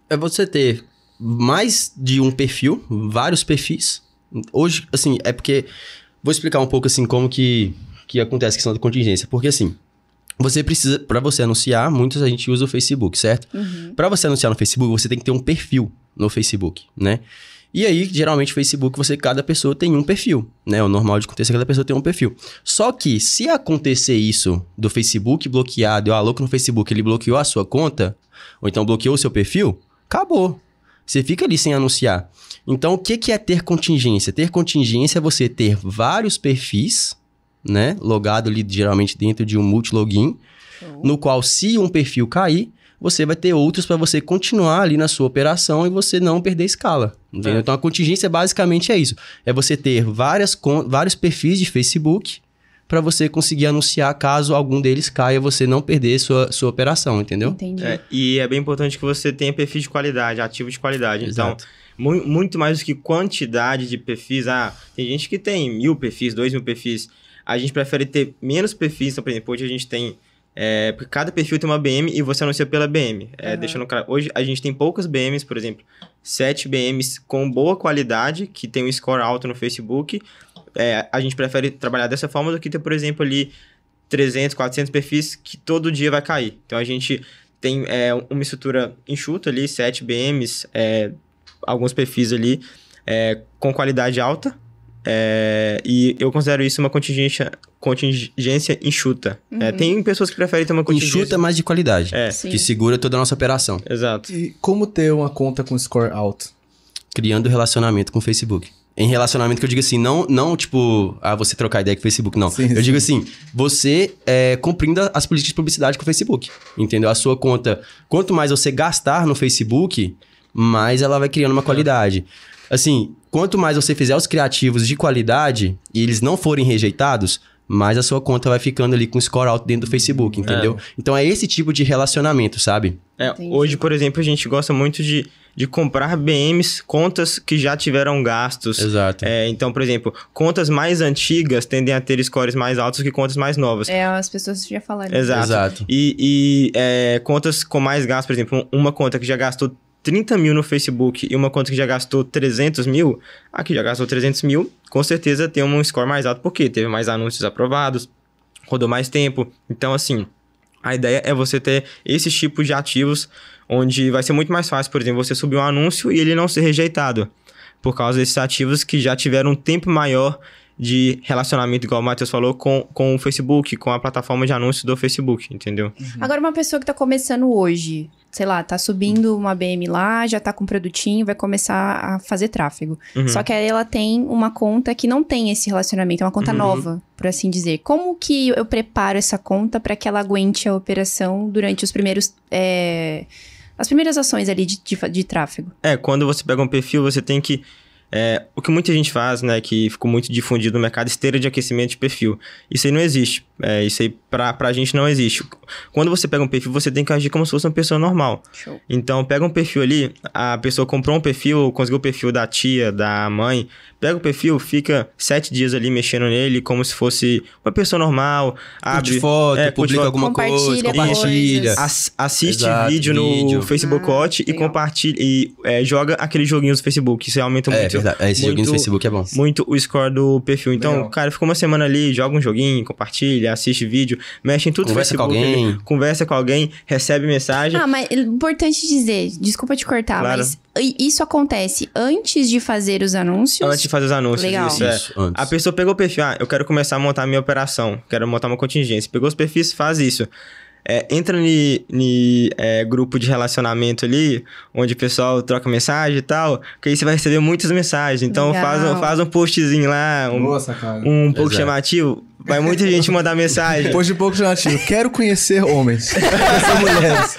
É você ter mais de um perfil, vários perfis. Hoje, assim, é porque. Vou explicar um pouco, assim, como que, que acontece a questão da contingência. Porque, assim, você precisa. para você anunciar, muitos a gente usa o Facebook, certo? Uhum. Para você anunciar no Facebook, você tem que ter um perfil no Facebook, né? E aí, geralmente, Facebook, você, cada pessoa tem um perfil, né? O é normal de acontecer, que cada pessoa tem um perfil. Só que, se acontecer isso do Facebook bloqueado, deu a ah, louca no Facebook, ele bloqueou a sua conta, ou então bloqueou o seu perfil, acabou. Você fica ali sem anunciar. Então, o que, que é ter contingência? Ter contingência é você ter vários perfis, né? Logado ali geralmente dentro de um multilogin, uhum. no qual se um perfil cair, você vai ter outros para você continuar ali na sua operação e você não perder escala. Entendeu? É. Então, a contingência basicamente é isso. É você ter várias, vários perfis de Facebook, para você conseguir anunciar caso algum deles caia, você não perder sua, sua operação, entendeu? Entendi. É, e é bem importante que você tenha perfil de qualidade, ativo de qualidade. Então, Exato. Então, mu muito mais do que quantidade de perfis. Ah, tem gente que tem mil perfis, dois mil perfis. A gente prefere ter menos perfis. Então, por exemplo, hoje a gente tem é, porque cada perfil tem uma BM e você anuncia pela BM. É, uhum. deixando claro, hoje a gente tem poucas BMs, por exemplo, sete BMs com boa qualidade, que tem um score alto no Facebook, é, a gente prefere trabalhar dessa forma do que ter, por exemplo, ali 300, 400 perfis que todo dia vai cair. Então a gente tem é, uma estrutura enxuta ali, 7 BMs, é, alguns perfis ali é, com qualidade alta. É, e eu considero isso uma contingência, contingência enxuta. É, uhum. tem pessoas que preferem ter uma contingência. Enxuta, mas de qualidade. que segura toda a nossa operação. Exato. E como ter uma conta com score alto? Criando relacionamento com o Facebook em relacionamento que eu digo assim, não, não tipo, ah, você trocar ideia com o Facebook, não. Sim, eu sim. digo assim, você é, cumprindo as políticas de publicidade com o Facebook, entendeu? A sua conta, quanto mais você gastar no Facebook, mais ela vai criando uma qualidade. Assim, quanto mais você fizer os criativos de qualidade e eles não forem rejeitados, mais a sua conta vai ficando ali com score alto dentro do Facebook, é. entendeu? É. Então é esse tipo de relacionamento, sabe? É, hoje, por exemplo, a gente gosta muito de, de comprar BMs, contas que já tiveram gastos. Exato. É, então, por exemplo, contas mais antigas tendem a ter scores mais altos que contas mais novas. É, as pessoas já falaram. Exato. Exato. E, e é, contas com mais gastos, por exemplo, uma conta que já gastou 30 mil no Facebook e uma conta que já gastou 300 mil, a que já gastou 300 mil, com certeza tem um score mais alto, porque teve mais anúncios aprovados, rodou mais tempo. Então, assim, a ideia é você ter esse tipo de ativos onde vai ser muito mais fácil, por exemplo, você subir um anúncio e ele não ser rejeitado, por causa desses ativos que já tiveram um tempo maior de relacionamento, igual o Matheus falou, com, com o Facebook, com a plataforma de anúncios do Facebook, entendeu? Uhum. Agora, uma pessoa que está começando hoje, sei lá, tá subindo uma BM lá, já tá com um produtinho, vai começar a fazer tráfego. Uhum. Só que aí ela tem uma conta que não tem esse relacionamento, é uma conta uhum. nova, por assim dizer. Como que eu preparo essa conta para que ela aguente a operação durante os primeiros. É, as primeiras ações ali de, de, de tráfego? É, quando você pega um perfil, você tem que é, o que muita gente faz, né, que ficou muito difundido no mercado, esteira de aquecimento de perfil. Isso aí não existe. É, isso aí pra, pra gente não existe. Quando você pega um perfil, você tem que agir como se fosse uma pessoa normal. Show. Então, pega um perfil ali, a pessoa comprou um perfil, conseguiu o perfil da tia, da mãe, pega o perfil, fica sete dias ali mexendo nele como se fosse uma pessoa normal. Abre, foto, é, publica foto, alguma compartilha coisa, compartilha. Ass, assiste Exato, vídeo no Facebook ah, Watch legal. e compartilha, e é, joga aqueles joguinhos do Facebook, isso aumenta é, muito Verdade. É, esse joguinho no Facebook é bom. Muito o score do perfil. Então, Legal. cara, ficou uma semana ali, joga um joguinho, compartilha, assiste vídeo, mexe em tudo conversa Facebook. Conversa com alguém. Ali, conversa com alguém, recebe mensagem. Ah, mas é importante dizer, desculpa te cortar, claro. mas isso acontece antes de fazer os anúncios? Antes de fazer os anúncios. Legal. Isso, é. isso A pessoa pegou o perfil, ah, eu quero começar a montar a minha operação, quero montar uma contingência. Pegou os perfis, faz isso é, entra no é, grupo de relacionamento ali, onde o pessoal troca mensagem e tal, que aí você vai receber muitas mensagens. Então faz, faz um postzinho lá, um, Nossa, um pouco é. Exato. chamativo. Vai muita gente mandar mensagem. depois de pouco chamativo. Quero conhecer homens. mulheres.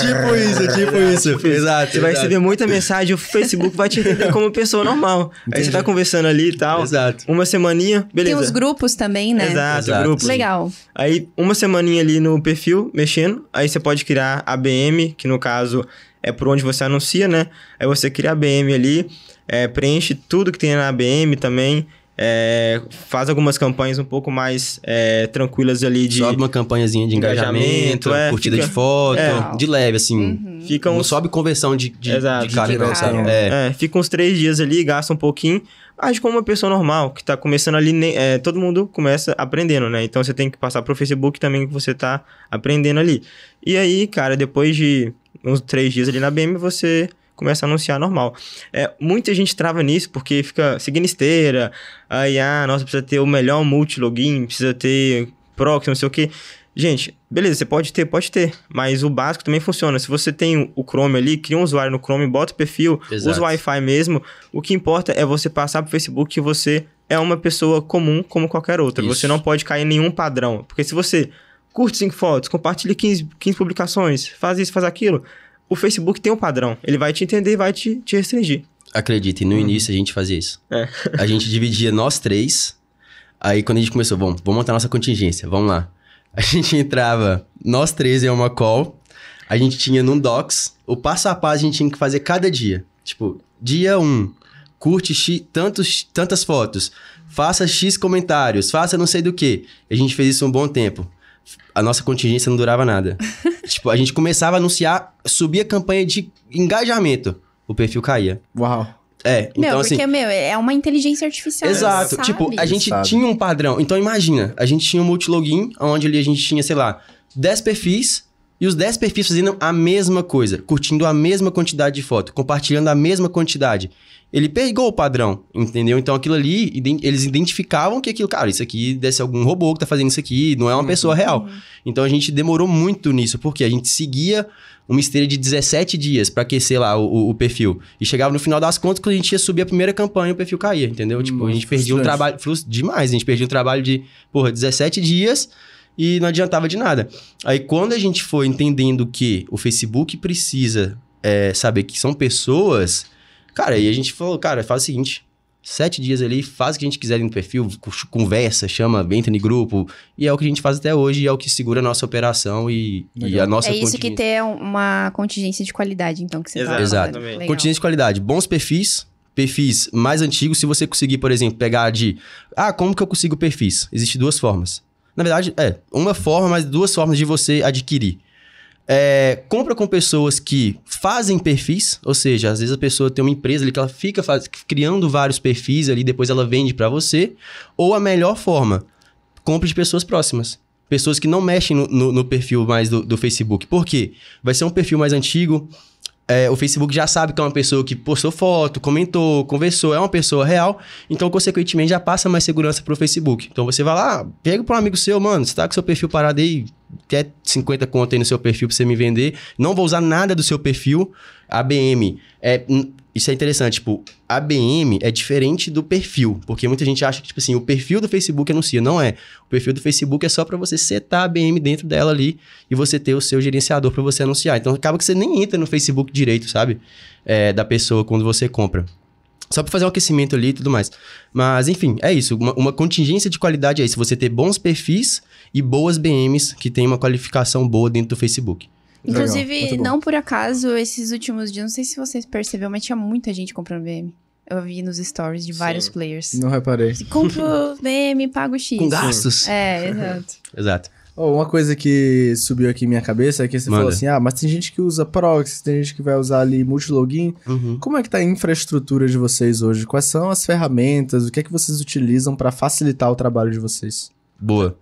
tipo, tipo isso, tipo isso. Exato. Você exato. vai receber muita mensagem, o Facebook vai te entender como pessoa normal. Entendi. Aí você tá conversando ali e tal. Exato. Uma semaninha, beleza. Tem os grupos também, né? Exato, exato grupos. Legal. Aí uma semaninha ali no perfil perfil mexendo, aí você pode criar a BM, que no caso é por onde você anuncia, né? Aí você cria a BM ali, é, preenche tudo que tem na BM também, é, faz algumas campanhas um pouco mais é, tranquilas ali de. Sobe uma campanhazinha de engajamento, engajamento é, curtida fica, de foto, é. de leve, assim. Uhum. Fica uns, Não sobe conversão de, de, Exato, de cara, de cara. É. é. fica uns três dias ali, gasta um pouquinho age como uma pessoa normal, que está começando ali, é, todo mundo começa aprendendo, né? Então você tem que passar pro Facebook também que você está aprendendo ali. E aí, cara, depois de uns três dias ali na BM, você começa a anunciar normal. É, muita gente trava nisso porque fica seguindo esteira, aí, ah, nossa, precisa ter o melhor multi-login, precisa ter proxy, não sei o que. Gente, beleza, você pode ter, pode ter, mas o básico também funciona. Se você tem o Chrome ali, cria um usuário no Chrome, bota o perfil, Exato. usa o Wi-Fi mesmo. O que importa é você passar pro Facebook que você é uma pessoa comum como qualquer outra. Isso. Você não pode cair em nenhum padrão. Porque se você curte 5 fotos, compartilha 15, 15 publicações, faz isso, faz aquilo, o Facebook tem um padrão. Ele vai te entender e vai te, te restringir. Acredite, no uhum. início a gente fazia isso. É. a gente dividia nós três. Aí quando a gente começou, vamos, vamos montar nossa contingência, vamos lá. A gente entrava, nós três em uma call, a gente tinha num docs, o passo a passo a gente tinha que fazer cada dia. Tipo, dia 1, um, curte x, tantos, tantas fotos, faça X comentários, faça não sei do que. A gente fez isso um bom tempo. A nossa contingência não durava nada. tipo, a gente começava a anunciar, subia a campanha de engajamento, o perfil caía. Uau. É, então porque, assim. Porque, meu, é uma inteligência artificial. Exato. Sabe? Tipo, a gente sabe. tinha um padrão. Então imagina, a gente tinha um multilogin, onde ali a gente tinha, sei lá, 10 perfis e os 10 perfis fazendo a mesma coisa, curtindo a mesma quantidade de foto, compartilhando a mesma quantidade. Ele pegou o padrão, entendeu? Então aquilo ali, eles identificavam que aquilo, cara, isso aqui deve ser algum robô que tá fazendo isso aqui, não é uma uhum. pessoa real. Então a gente demorou muito nisso, porque a gente seguia uma esteira de 17 dias para aquecer lá o, o, perfil. E chegava no final das contas, quando a gente ia subir a primeira campanha, o perfil caía, entendeu? Tipo, a gente perdia um trabalho. Demais, a gente perdia um trabalho de, porra, 17 dias e não adiantava de nada. Aí quando a gente foi entendendo que o Facebook precisa é, saber que são pessoas, cara, aí a gente falou, cara, faz o seguinte, sete dias ali, faz o que a gente quiser no perfil, conversa, chama, entra no grupo. E é o que a gente faz até hoje, e é o que segura a nossa operação e, e a nossa É isso que ter uma contingência de qualidade, então, que você Exato. Tá Exato. Contingência de qualidade, bons perfis, perfis mais antigos, se você conseguir, por exemplo, pegar de... Ah, como que eu consigo perfis? Existem duas formas. Na verdade, é uma forma, mas duas formas de você adquirir. É, compra com pessoas que fazem perfis, ou seja, às vezes a pessoa tem uma empresa ali que ela fica faz, criando vários perfis ali, depois ela vende para você. Ou a melhor forma, compre de pessoas próximas. Pessoas que não mexem no, no, no perfil mais do, do, Facebook. Por quê? Vai ser um perfil mais antigo, é, o Facebook já sabe que é uma pessoa que postou foto, comentou, conversou, é uma pessoa real. Então, consequentemente, já passa mais segurança pro Facebook. Então, você vai lá, pega para um amigo seu, mano, você tá com seu perfil parado aí, quer 50 conto aí no seu perfil pra você me vender. Não vou usar nada do seu perfil. ABM. É, isso é interessante, tipo, a BM é diferente do perfil, porque muita gente acha que, tipo assim, o perfil do Facebook anuncia, não é. O perfil do Facebook é só para você setar a BM dentro dela ali e você ter o seu gerenciador para você anunciar. Então, acaba que você nem entra no Facebook direito, sabe? É, da pessoa quando você compra. Só para fazer um aquecimento ali e tudo mais. Mas, enfim, é isso. Uma, uma contingência de qualidade é isso. Você ter bons perfis e boas BMs que tem uma qualificação boa dentro do Facebook. Inclusive, não por acaso, esses últimos dias, não sei se vocês perceberam, mas tinha muita gente comprando BM. Eu vi nos stories de vários players. Não reparei. Assim, Compro BM, pago X. Com gastos. É, exato. exato. Oh, uma coisa que subiu aqui minha cabeça é que você Manda. falou assim: ah, mas tem gente que usa proxy, tem gente que vai usar ali multilogin. Uhum. Como é que tá a infraestrutura de vocês hoje? Quais são as ferramentas? O que é que vocês utilizam para facilitar o trabalho de vocês? Boa.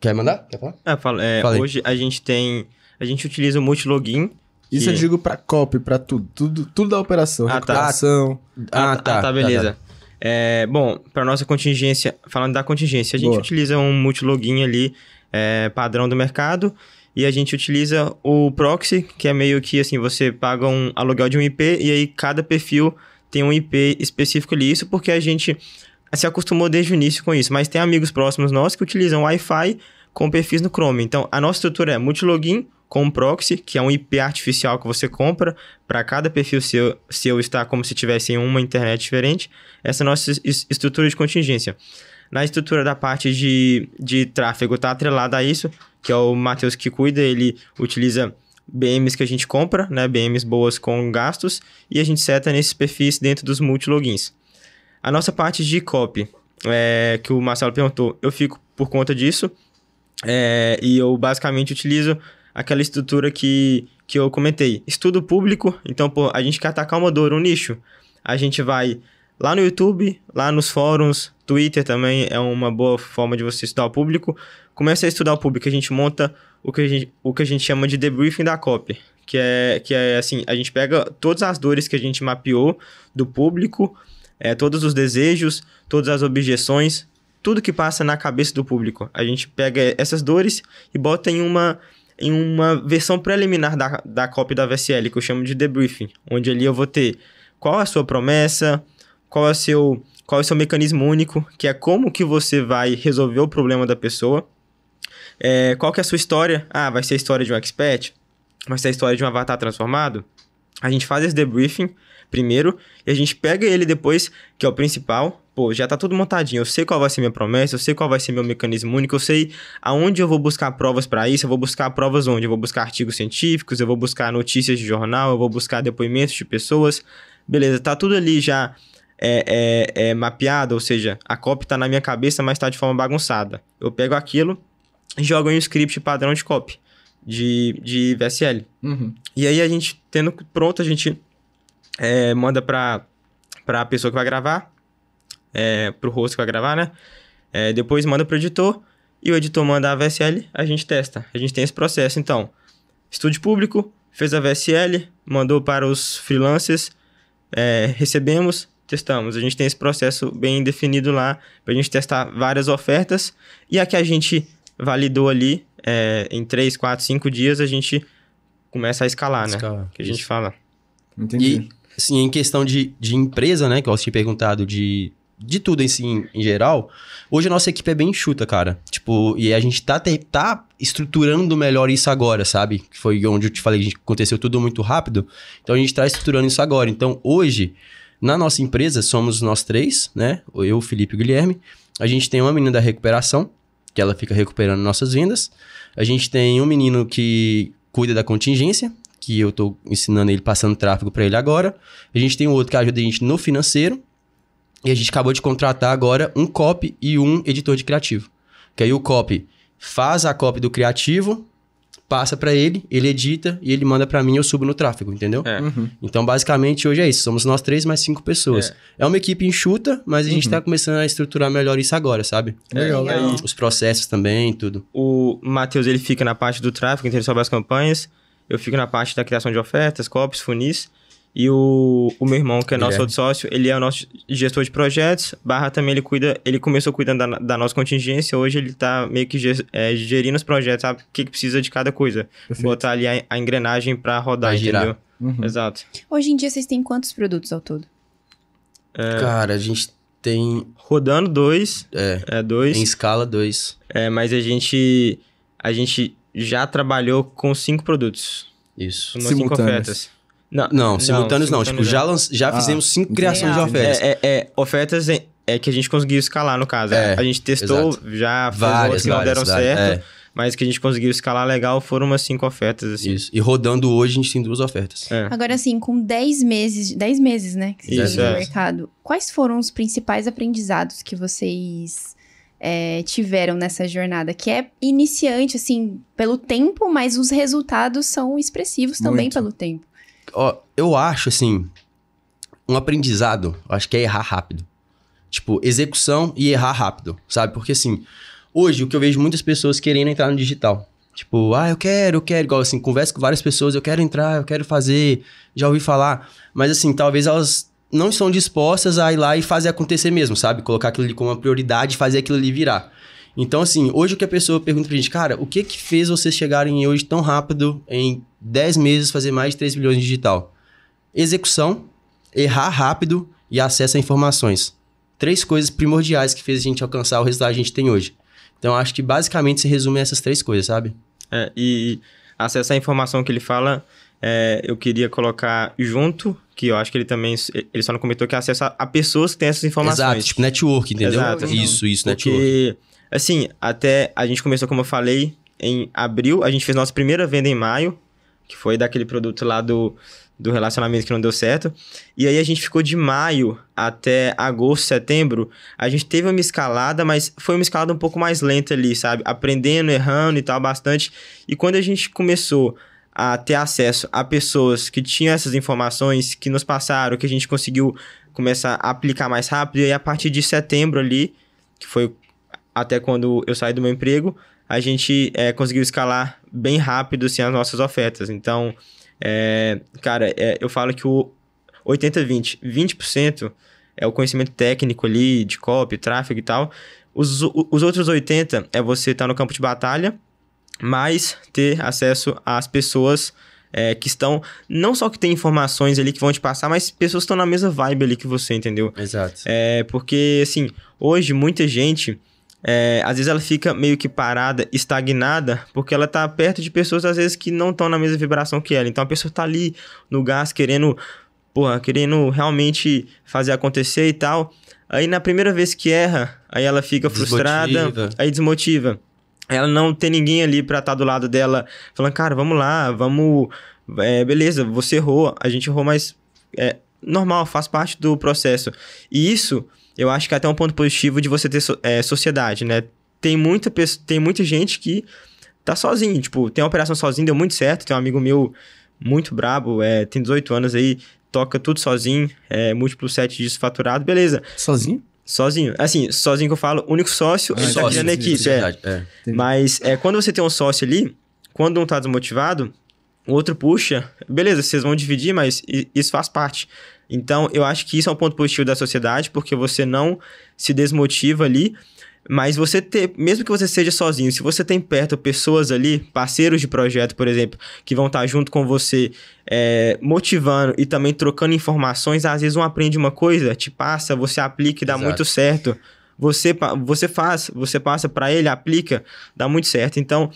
Quer mandar? Quer falar? Ah, fala, é, hoje a gente tem a gente utiliza o multilogin. Isso que... eu digo para copy, para tudo, tudo, tudo da operação, ah, tá. recuperação. Ah, ah, tá. Ah, ah tá, tá, beleza. Tá, é, bom, para nossa contingência, falando da contingência, a gente Boa. utiliza um multilogin ali é, padrão do mercado e a gente utiliza o proxy, que é meio que assim, você paga um aluguel de um IP e aí cada perfil tem um IP específico ali. Isso porque a gente se acostumou desde o início com isso, mas tem amigos próximos nossos que utilizam Wi-Fi com perfis no Chrome. Então, a nossa estrutura é multilogin, com proxy, que é um IP artificial que você compra. Para cada perfil seu, seu estar como se tivesse em uma internet diferente. Essa é a nossa estrutura de contingência. Na estrutura da parte de, de tráfego está atrelada a isso, que é o Matheus que cuida, ele utiliza BMs que a gente compra, né, BMs boas com gastos, e a gente seta nesses perfis dentro dos multilogins. A nossa parte de copy, é, que o Marcelo perguntou, eu fico por conta disso, é, e eu basicamente utilizo aquela estrutura que, que eu comentei. Estudo público, então pô, a gente quer atacar uma dor, um nicho. A gente vai lá no YouTube, lá nos fóruns, Twitter também é uma boa forma de você estudar o público. Começa a estudar o público, a gente monta o que a gente, o que a gente chama de debriefing da copy, que é, que é assim, a gente pega todas as dores que a gente mapeou do público, é, todos os desejos, todas as objeções, tudo que passa na cabeça do público. A gente pega essas dores e bota em uma em uma versão preliminar da, da copy da VSL, que eu chamo de debriefing, onde ali eu vou ter qual a sua promessa, qual é o seu, qual é o seu mecanismo único, que é como que você vai resolver o problema da pessoa, é, qual que é a sua história, ah, vai ser a história de um expert, vai ser a história de um avatar transformado, a gente faz esse debriefing, primeiro e a gente pega ele depois, que é o principal. Pô, já tá tudo montadinho. Eu sei qual vai ser minha promessa, eu sei qual vai ser meu mecanismo único, eu sei aonde eu vou buscar provas para isso, eu vou buscar provas onde? Eu vou buscar artigos científicos, eu vou buscar notícias de jornal, eu vou buscar depoimentos de pessoas. Beleza, tá tudo ali já é, é, é mapeado, ou seja, a copy tá na minha cabeça, mas tá de forma bagunçada. Eu pego aquilo e jogo em um script padrão de copy de, de VSL. Uhum. E aí a gente, tendo pronto, a gente é, manda para a pessoa que vai gravar, é, para o rosto que vai gravar, né? É, depois manda para o editor e o editor manda a VSL, a gente testa. A gente tem esse processo. Então, estúdio público, fez a VSL, mandou para os freelancers, é, recebemos, testamos. A gente tem esse processo bem definido lá para a gente testar várias ofertas e a que a gente validou ali é, em 3, 4, 5 dias a gente começa a escalar, escalar. né? Que a gente fala. Entendi sim em questão de, de empresa, né? Que eu tinha perguntado de, de tudo em assim, si, em, em geral. Hoje a nossa equipe é bem enxuta, cara. Tipo, e a gente tá, te, tá estruturando melhor isso agora, sabe? Que foi onde eu te falei que aconteceu tudo muito rápido. Então a gente tá estruturando isso agora. Então hoje, na nossa empresa, somos nós três, né? Eu, Felipe e o Guilherme. A gente tem uma menina da recuperação, que ela fica recuperando nossas vendas. A gente tem um menino que cuida da contingência, que eu estou ensinando ele, passando tráfego para ele agora. A gente tem um outro que ajuda a gente no financeiro. E a gente acabou de contratar agora um copy e um editor de criativo. Que aí o copy faz a copy do criativo, passa para ele, ele edita e ele manda para mim eu subo no tráfego, entendeu? É. Uhum. Então, basicamente, hoje é isso. Somos nós três mais cinco pessoas. É, é uma equipe enxuta, mas a gente está uhum. começando a estruturar melhor isso agora, sabe? É, legal. legal. Os processos também, tudo. O Matheus, ele fica na parte do tráfego, então ele sobe as campanhas eu fico na parte da criação de ofertas, copos, funis. E o, o meu irmão, que é nosso é. outro sócio, ele é o nosso gestor de projetos. Barra também ele cuida, ele começou cuidando da, da nossa contingência, hoje ele tá meio que ger, é, gerindo os projetos, sabe? O que, que precisa de cada coisa. Perfeito. Botar ali a, a engrenagem para rodar, girar. entendeu? Uhum. Exato. Hoje em dia vocês têm quantos produtos ao todo? É, Cara, a gente tem. Rodando dois. É. é dois. Em escala, dois. É, mas a gente. A gente já trabalhou com cinco produtos. Isso. cinco ofertas Não, não, simultâneos não. Tipo, simultâneos tipo, não. já, já ah, fizemos cinco criações de ah, ofertas. É, é, é, ofertas é, é que a gente conseguiu escalar, no caso. É, a gente testou, exato. já várias, que não deram várias, certo. É. Mas que a gente conseguiu escalar legal foram umas cinco ofertas, assim. Isso. E rodando hoje, a gente tem duas ofertas. É. Agora, assim, com 10 meses, 10 meses, né? Que vocês Isso, no é. mercado, quais foram os principais aprendizados que vocês é, tiveram nessa jornada, que é iniciante, assim, pelo tempo, mas os resultados são expressivos também Muito. pelo tempo. eu acho, assim, um aprendizado, acho que é errar rápido. Tipo, execução e errar rápido, sabe? Porque, assim, hoje o que eu vejo muitas pessoas querendo entrar no digital. Tipo, ah, eu quero, eu quero, igual assim, converso com várias pessoas, eu quero entrar, eu quero fazer, já ouvi falar. Mas assim, talvez elas não estão dispostas a ir lá e fazer acontecer mesmo, sabe? Colocar aquilo ali como uma prioridade, fazer aquilo ali virar. Então, assim, hoje o que a pessoa pergunta pra gente, cara, o que que fez vocês chegarem hoje tão rápido, em 10 meses, fazer mais de 3 bilhões de digital? Execução, errar rápido e acesso a informações. Três coisas primordiais que fez a gente alcançar o resultado que a gente tem hoje. Então, acho que basicamente se resume a essas três coisas, sabe? É, e acesso à informação que ele fala é, eu queria colocar junto, que eu acho que ele também, ele só não comentou que é acesso a, a pessoas que têm essas informações. Exato, tipo network, entendeu? Exato. Uhum. Isso, isso, Porque, network. assim, até a gente começou, como eu falei, em abril, a gente fez nossa primeira venda em maio, que foi daquele produto lá do, do relacionamento que não deu certo. E aí a gente ficou de maio até agosto, setembro. A gente teve uma escalada, mas foi uma escalada um pouco mais lenta ali, sabe? Aprendendo, errando e tal, bastante. E quando a gente começou a ter acesso a pessoas que tinham essas informações, que nos passaram, que a gente conseguiu começar a aplicar mais rápido. E a partir de setembro ali, que foi até quando eu saí do meu emprego, a gente é, conseguiu escalar bem rápido assim, as nossas ofertas. Então, é, cara, é, eu falo que o 80-20, 20%, 20 é o conhecimento técnico ali, de copy, tráfego e tal. Os, os outros 80% é você estar tá no campo de batalha mas ter acesso às pessoas é, que estão, não só que tem informações ali que vão te passar, mas pessoas que estão na mesma vibe ali que você, entendeu? Exato. É, porque, assim, hoje muita gente, é, às vezes ela fica meio que parada, estagnada, porque ela tá perto de pessoas, às vezes, que não estão na mesma vibração que ela. Então a pessoa tá ali no gás, querendo, porra, querendo realmente fazer acontecer e tal. Aí na primeira vez que erra, aí ela fica desmotiva. frustrada, aí desmotiva ela não ter ninguém ali pra estar tá do lado dela, falando, cara, vamos lá, vamos. É, beleza, você errou, a gente errou, mas é normal, faz parte do processo. E isso, eu acho que é até um ponto positivo de você ter é, sociedade, né? Tem muita, tem muita gente que tá sozinho, tipo, tem uma operação sozinho, deu muito certo, tem um amigo meu muito brabo, é, tem 18 anos aí, toca tudo sozinho, é, múltiplo sete disso faturado, beleza. Sozinho? Sozinho. Assim, sozinho que eu falo, único sócio, ah, é, ele sócio, tá criando equipe. É. é. Mas é, quando você tem um sócio ali, quando um tá desmotivado, o outro puxa. Beleza, vocês vão dividir, mas isso faz parte. Então, eu acho que isso é um ponto positivo da sociedade, porque você não se desmotiva ali mas você ter, mesmo que você seja sozinho, se você tem perto pessoas ali, parceiros de projeto, por exemplo, que vão estar junto com você, é, motivando e também trocando informações, às vezes um aprende uma coisa, te passa, você aplica e dá Exato. muito certo. Você, você faz, você passa para ele, aplica, dá muito certo. Então,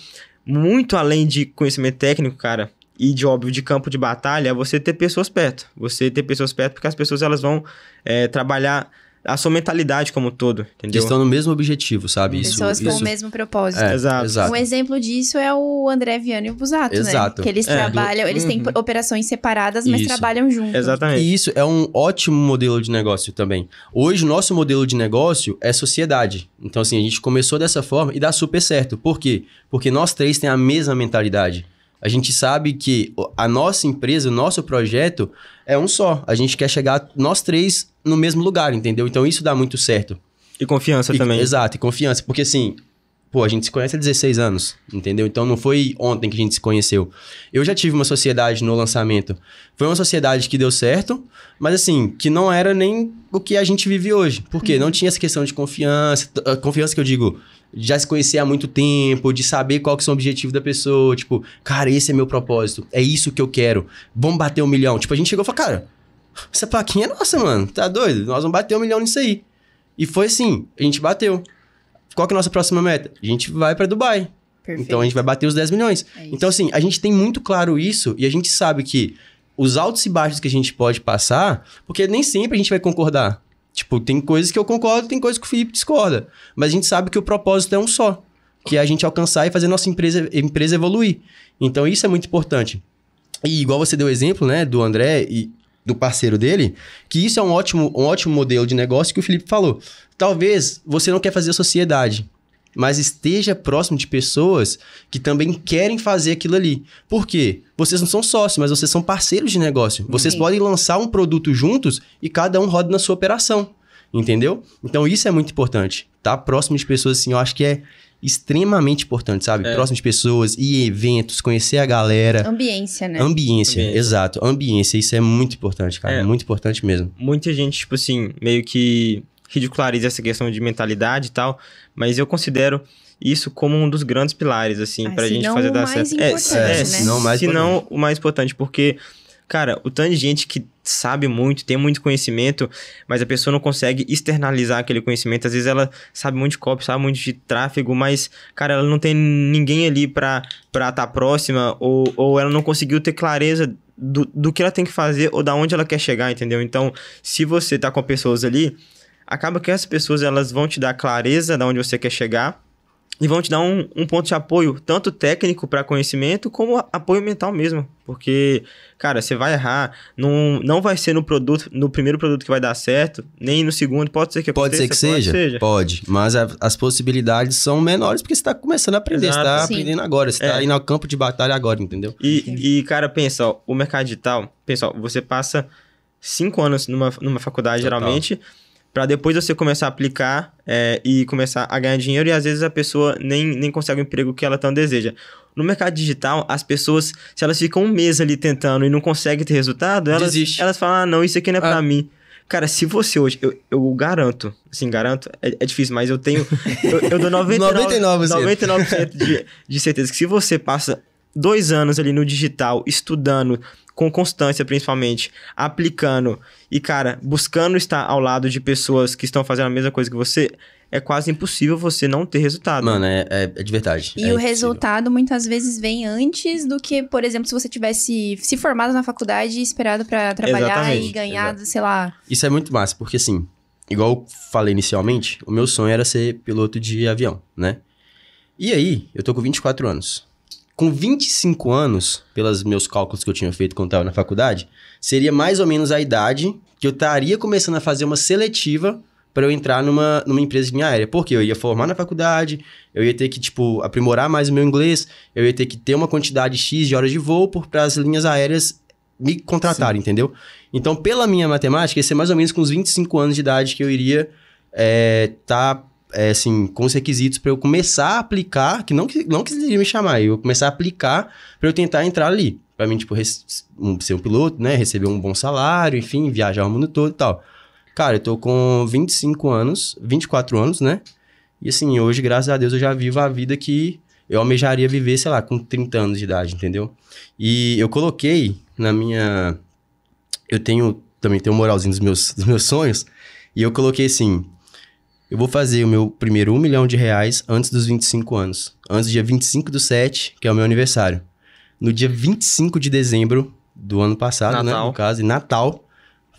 muito além de conhecimento técnico, cara, e de óbvio de campo de batalha, é você ter pessoas perto. Você ter pessoas perto, porque as pessoas elas vão é, trabalhar a sua mentalidade como um todo, entendeu? estão no mesmo objetivo, sabe? Isso, Pessoas isso... com o mesmo propósito. É, exato. exato. Um exemplo disso é o André Viano e o Busato, né? exato. né? Que eles é, trabalham, do... eles uhum. têm operações separadas, mas isso. trabalham juntos. Exatamente. E isso é um ótimo modelo de negócio também. Hoje, o nosso modelo de negócio é sociedade. Então, assim, a gente começou dessa forma e dá super certo. Por quê? Porque nós três temos a mesma mentalidade. A gente sabe que a nossa empresa, o nosso projeto é um só. A gente quer chegar nós três no mesmo lugar, entendeu? Então isso dá muito certo. E confiança e, também. Exato, e confiança. Porque assim, pô, a gente se conhece há 16 anos, entendeu? Então não foi ontem que a gente se conheceu. Eu já tive uma sociedade no lançamento. Foi uma sociedade que deu certo, mas assim, que não era nem o que a gente vive hoje. Porque uhum. não tinha essa questão de confiança. Ah, confiança que eu digo, já se conhecer há muito tempo, de saber qual que são o objetivo da pessoa, tipo, cara, esse é meu propósito, é isso que eu quero, vamos bater um milhão. Tipo, a gente chegou e falou, cara, essa plaquinha é nossa, mano, tá doido? Nós vamos bater um milhão nisso aí. E foi assim, a gente bateu. Qual que é a nossa próxima meta? A gente vai para Dubai. Perfeito. Então a gente vai bater os 10 milhões. É então, assim, a gente tem muito claro isso e a gente sabe que os altos e baixos que a gente pode passar, porque nem sempre a gente vai concordar. Tipo, tem coisas que eu concordo, tem coisas que o Felipe discorda. Mas a gente sabe que o propósito é um só. Que é a gente alcançar e fazer nossa empresa, empresa evoluir. Então, isso é muito importante. E igual você deu o exemplo, né, do André e do parceiro dele, que isso é um ótimo, um ótimo modelo de negócio que o Felipe falou. Talvez você não quer fazer sociedade mas esteja próximo de pessoas que também querem fazer aquilo ali. Por quê? Vocês não são sócios, mas vocês são parceiros de negócio. Vocês Sim. podem lançar um produto juntos e cada um roda na sua operação. Entendeu? Então isso é muito importante. Tá próximo de pessoas assim, eu acho que é extremamente importante, sabe? É. Próximo de pessoas e eventos, conhecer a galera. Ambiência, né? Ambiência, Ambiência, exato. Ambiência, isso é muito importante, cara. É. Muito importante mesmo. Muita gente, tipo assim, meio que ridiculariza essa questão de mentalidade e tal, mas eu considero isso como um dos grandes pilares, assim, ah, pra gente fazer dar certo. É, é, né? Se não, mais se não o mais importante, porque, cara, o tanto de gente que sabe muito, tem muito conhecimento, mas a pessoa não consegue externalizar aquele conhecimento. Às vezes ela sabe muito de copy, sabe muito de tráfego, mas, cara, ela não tem ninguém ali pra estar tá próxima, ou, ou ela não conseguiu ter clareza do, do que ela tem que fazer ou da onde ela quer chegar, entendeu? Então, se você tá com pessoas ali acaba que essas pessoas elas vão te dar clareza de onde você quer chegar e vão te dar um, um ponto de apoio, tanto técnico para conhecimento, como apoio mental mesmo. Porque, cara, você vai errar, não, não vai ser no produto, no primeiro produto que vai dar certo, nem no segundo, pode ser que pode aconteça. Pode ser que pode seja, seja, pode, mas a, as possibilidades são menores porque você está começando a aprender, tá Exato. você está aprendendo agora, você está é. indo ao campo de batalha agora, entendeu? E, e cara, pensa, ó, o mercado digital, pessoal, você passa cinco anos numa, numa faculdade, Total. geralmente para depois você começar a aplicar é, e começar a ganhar dinheiro e às vezes a pessoa nem, nem consegue o emprego que ela tanto deseja. No mercado digital, as pessoas, se elas ficam um mês ali tentando e não conseguem ter resultado, elas, elas falam, ah, não, isso aqui não é ah. para mim. Cara, se você hoje, eu, eu garanto, assim, garanto, é, é difícil, mas eu tenho, eu, eu dou 99, 99%, 99 de, de certeza que se você passa dois anos ali no digital, estudando, com constância principalmente, aplicando e, cara, buscando estar ao lado de pessoas que estão fazendo a mesma coisa que você, é quase impossível você não ter resultado. Mano, é, é, é de verdade. E é o impossível. resultado muitas vezes vem antes do que, por exemplo, se você tivesse se formado na faculdade e esperado para trabalhar Exatamente. e ganhar, Exato. sei lá. Isso é muito massa, porque assim, igual eu falei inicialmente, o meu sonho era ser piloto de avião, né? E aí, eu tô com 24 anos com 25 anos, pelos meus cálculos que eu tinha feito quando estava na faculdade, seria mais ou menos a idade que eu estaria começando a fazer uma seletiva para eu entrar numa, numa empresa de linha aérea. Porque eu ia formar na faculdade, eu ia ter que, tipo, aprimorar mais o meu inglês, eu ia ter que ter uma quantidade X de horas de voo para as linhas aéreas me contratarem, entendeu? Então, pela minha matemática, ia ser mais ou menos com os 25 anos de idade que eu iria estar eh, é, tá é, assim, com os requisitos para eu começar a aplicar, que não, não quisiam me chamar, eu começar a aplicar para eu tentar entrar ali. Pra mim, tipo, um, ser um piloto, né? Receber um bom salário, enfim, viajar o mundo todo e tal. Cara, eu tô com 25 anos, 24 anos, né? E assim, hoje, graças a Deus, eu já vivo a vida que eu almejaria viver, sei lá, com 30 anos de idade, entendeu? E eu coloquei na minha. Eu tenho. Também tenho um moralzinho dos meus, dos meus sonhos. E eu coloquei assim: eu vou fazer o meu primeiro 1 milhão de reais antes dos 25 anos. Antes do dia 25 do 7, que é o meu aniversário. No dia 25 de dezembro do ano passado, né, Natal. né? No caso, e Natal,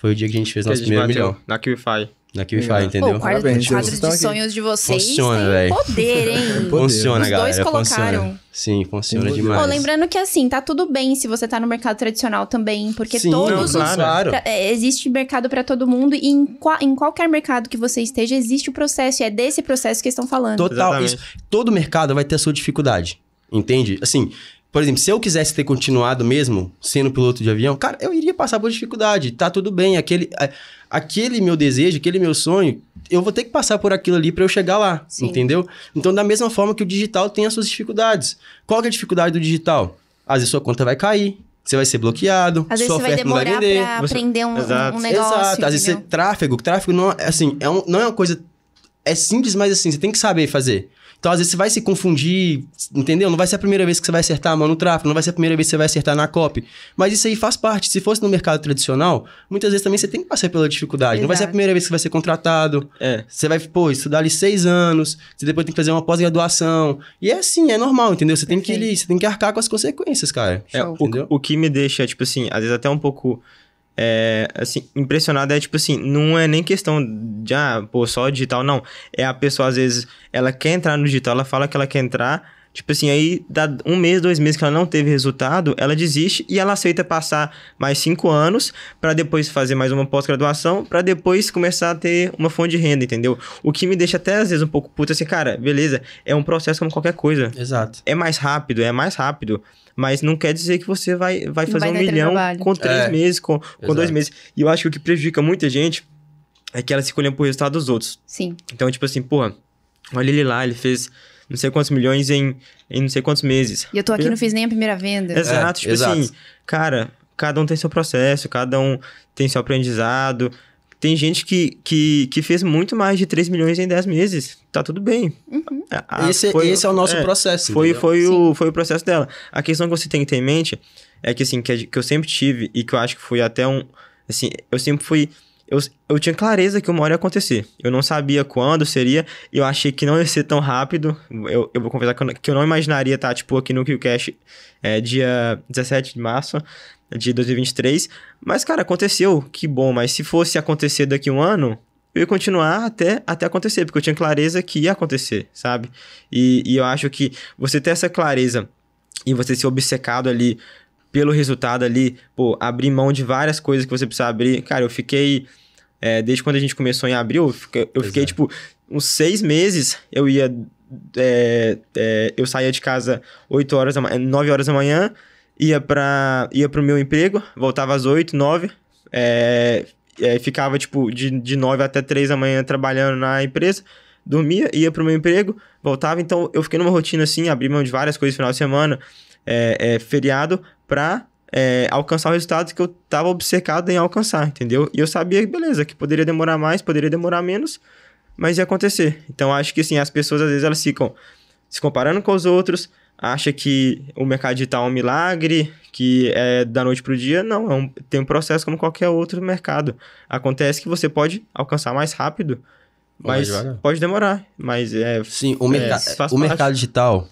foi o dia que a gente fez que nosso primeiro milhão. Na QFI. Da Kibify, é. entendeu? O quadro, Parabéns, quadro de sonhos de vocês funciona, velho. poder, hein? funciona, Os galera. Os dois colocaram. Funciona. Sim, funciona demais. Oh, lembrando que assim, tá tudo bem se você tá no mercado tradicional também, porque Sim, todos não, claro. os... É, existe mercado para todo mundo e em, qua, em, qualquer mercado que você esteja, existe o processo e é desse processo que estão falando. Total, isso, Todo mercado vai ter a sua dificuldade, entende? Assim, por exemplo, se eu quisesse ter continuado mesmo sendo piloto de avião, cara, eu iria passar por dificuldade, tá tudo bem, aquele... É, aquele meu desejo, aquele meu sonho, eu vou ter que passar por aquilo ali para eu chegar lá, Sim. entendeu? Então, da mesma forma que o digital tem as suas dificuldades. Qual é a dificuldade do digital? Às vezes sua conta vai cair, você vai ser bloqueado, às sua vai demorar para você... aprender um, Exato. um negócio. Exato, às entendeu? vezes é tráfego. Tráfego não, é, assim, é um, não é uma coisa... É simples, mas assim, você tem que saber fazer. Então, às vezes, você vai se confundir, entendeu? Não vai ser a primeira vez que você vai acertar a mão no tráfego, não vai ser a primeira vez que você vai acertar na copy. Mas isso aí faz parte. Se fosse no mercado tradicional, muitas vezes também você tem que passar pela dificuldade. Exato. Não vai ser a primeira vez que você vai ser contratado. É. Você vai, pô, estudar ali seis anos, você depois tem que fazer uma pós-graduação. E é assim, é normal, entendeu? Você tem, que, você tem que arcar com as consequências, cara. É, o, o que me deixa, tipo assim, às vezes até um pouco é, assim, impressionado é tipo assim, não é nem questão de, ah, pô, só digital, não. É a pessoa, às vezes, ela quer entrar no digital, ela fala que ela quer entrar, tipo assim, aí dá um mês, dois meses que ela não teve resultado, ela desiste e ela aceita passar mais cinco anos para depois fazer mais uma pós-graduação, para depois começar a ter uma fonte de renda, entendeu? O que me deixa até às vezes um pouco puto assim, cara, beleza, é um processo como qualquer coisa. Exato. É mais rápido, é mais rápido. Mas não quer dizer que você vai, vai fazer vai um milhão trabalho. com três é. meses, com, com dois meses. E eu acho que o que prejudica muita gente é que ela se colheu pro resultado dos outros. Sim. Então, tipo assim, porra, olha ele lá, ele fez não sei quantos milhões em, em não sei quantos meses. E eu tô aqui, e não fiz nem a primeira venda. Exato, é, tipo assim, exato. assim, cara, cada um tem seu processo, cada um tem seu aprendizado. Tem gente que, que, que fez muito mais de 3 milhões em 10 meses. Tá tudo bem. Uhum. A, esse, foi, esse é o nosso é, processo. Foi, foi, o, foi o processo dela. A questão que você tem que ter em mente é que, assim, que, que eu sempre tive e que eu acho que foi até um. Assim, eu sempre fui. Eu, eu tinha clareza que uma hora ia acontecer. Eu não sabia quando seria. Eu achei que não ia ser tão rápido. Eu, eu vou confessar que eu, não, que eu não imaginaria estar, tá, tipo, aqui no QCash é, dia 17 de março de 2023. Mas, cara, aconteceu, que bom. Mas se fosse acontecer daqui um ano, eu ia continuar até, até acontecer, porque eu tinha clareza que ia acontecer, sabe? E, e eu acho que você ter essa clareza e você ser obcecado ali pelo resultado ali, pô, abrir mão de várias coisas que você precisa abrir. Cara, eu fiquei. É, desde quando a gente começou em abril, eu fiquei, tipo, uns seis meses eu ia. É, é, eu saía de casa 8 horas da manhã, 9 horas da manhã, ia para ia o meu emprego, voltava às 8, 9, é, é, ficava tipo de, de 9 até 3 da manhã trabalhando na empresa, dormia, ia para o meu emprego, voltava, então eu fiquei numa rotina assim, abri mão de várias coisas no final de semana, é, é feriado, para é, alcançar o resultado que eu estava obcecado em alcançar, entendeu? E eu sabia, beleza, que poderia demorar mais, poderia demorar menos, mas ia acontecer. Então acho que assim, as pessoas às vezes elas ficam se comparando com os outros, acha que o mercado digital é um milagre, que é da noite para o dia. Não, é um, tem um processo como qualquer outro mercado. Acontece que você pode alcançar mais rápido, mas pode demorar. Mas é. Sim, o, merca é, o mercado digital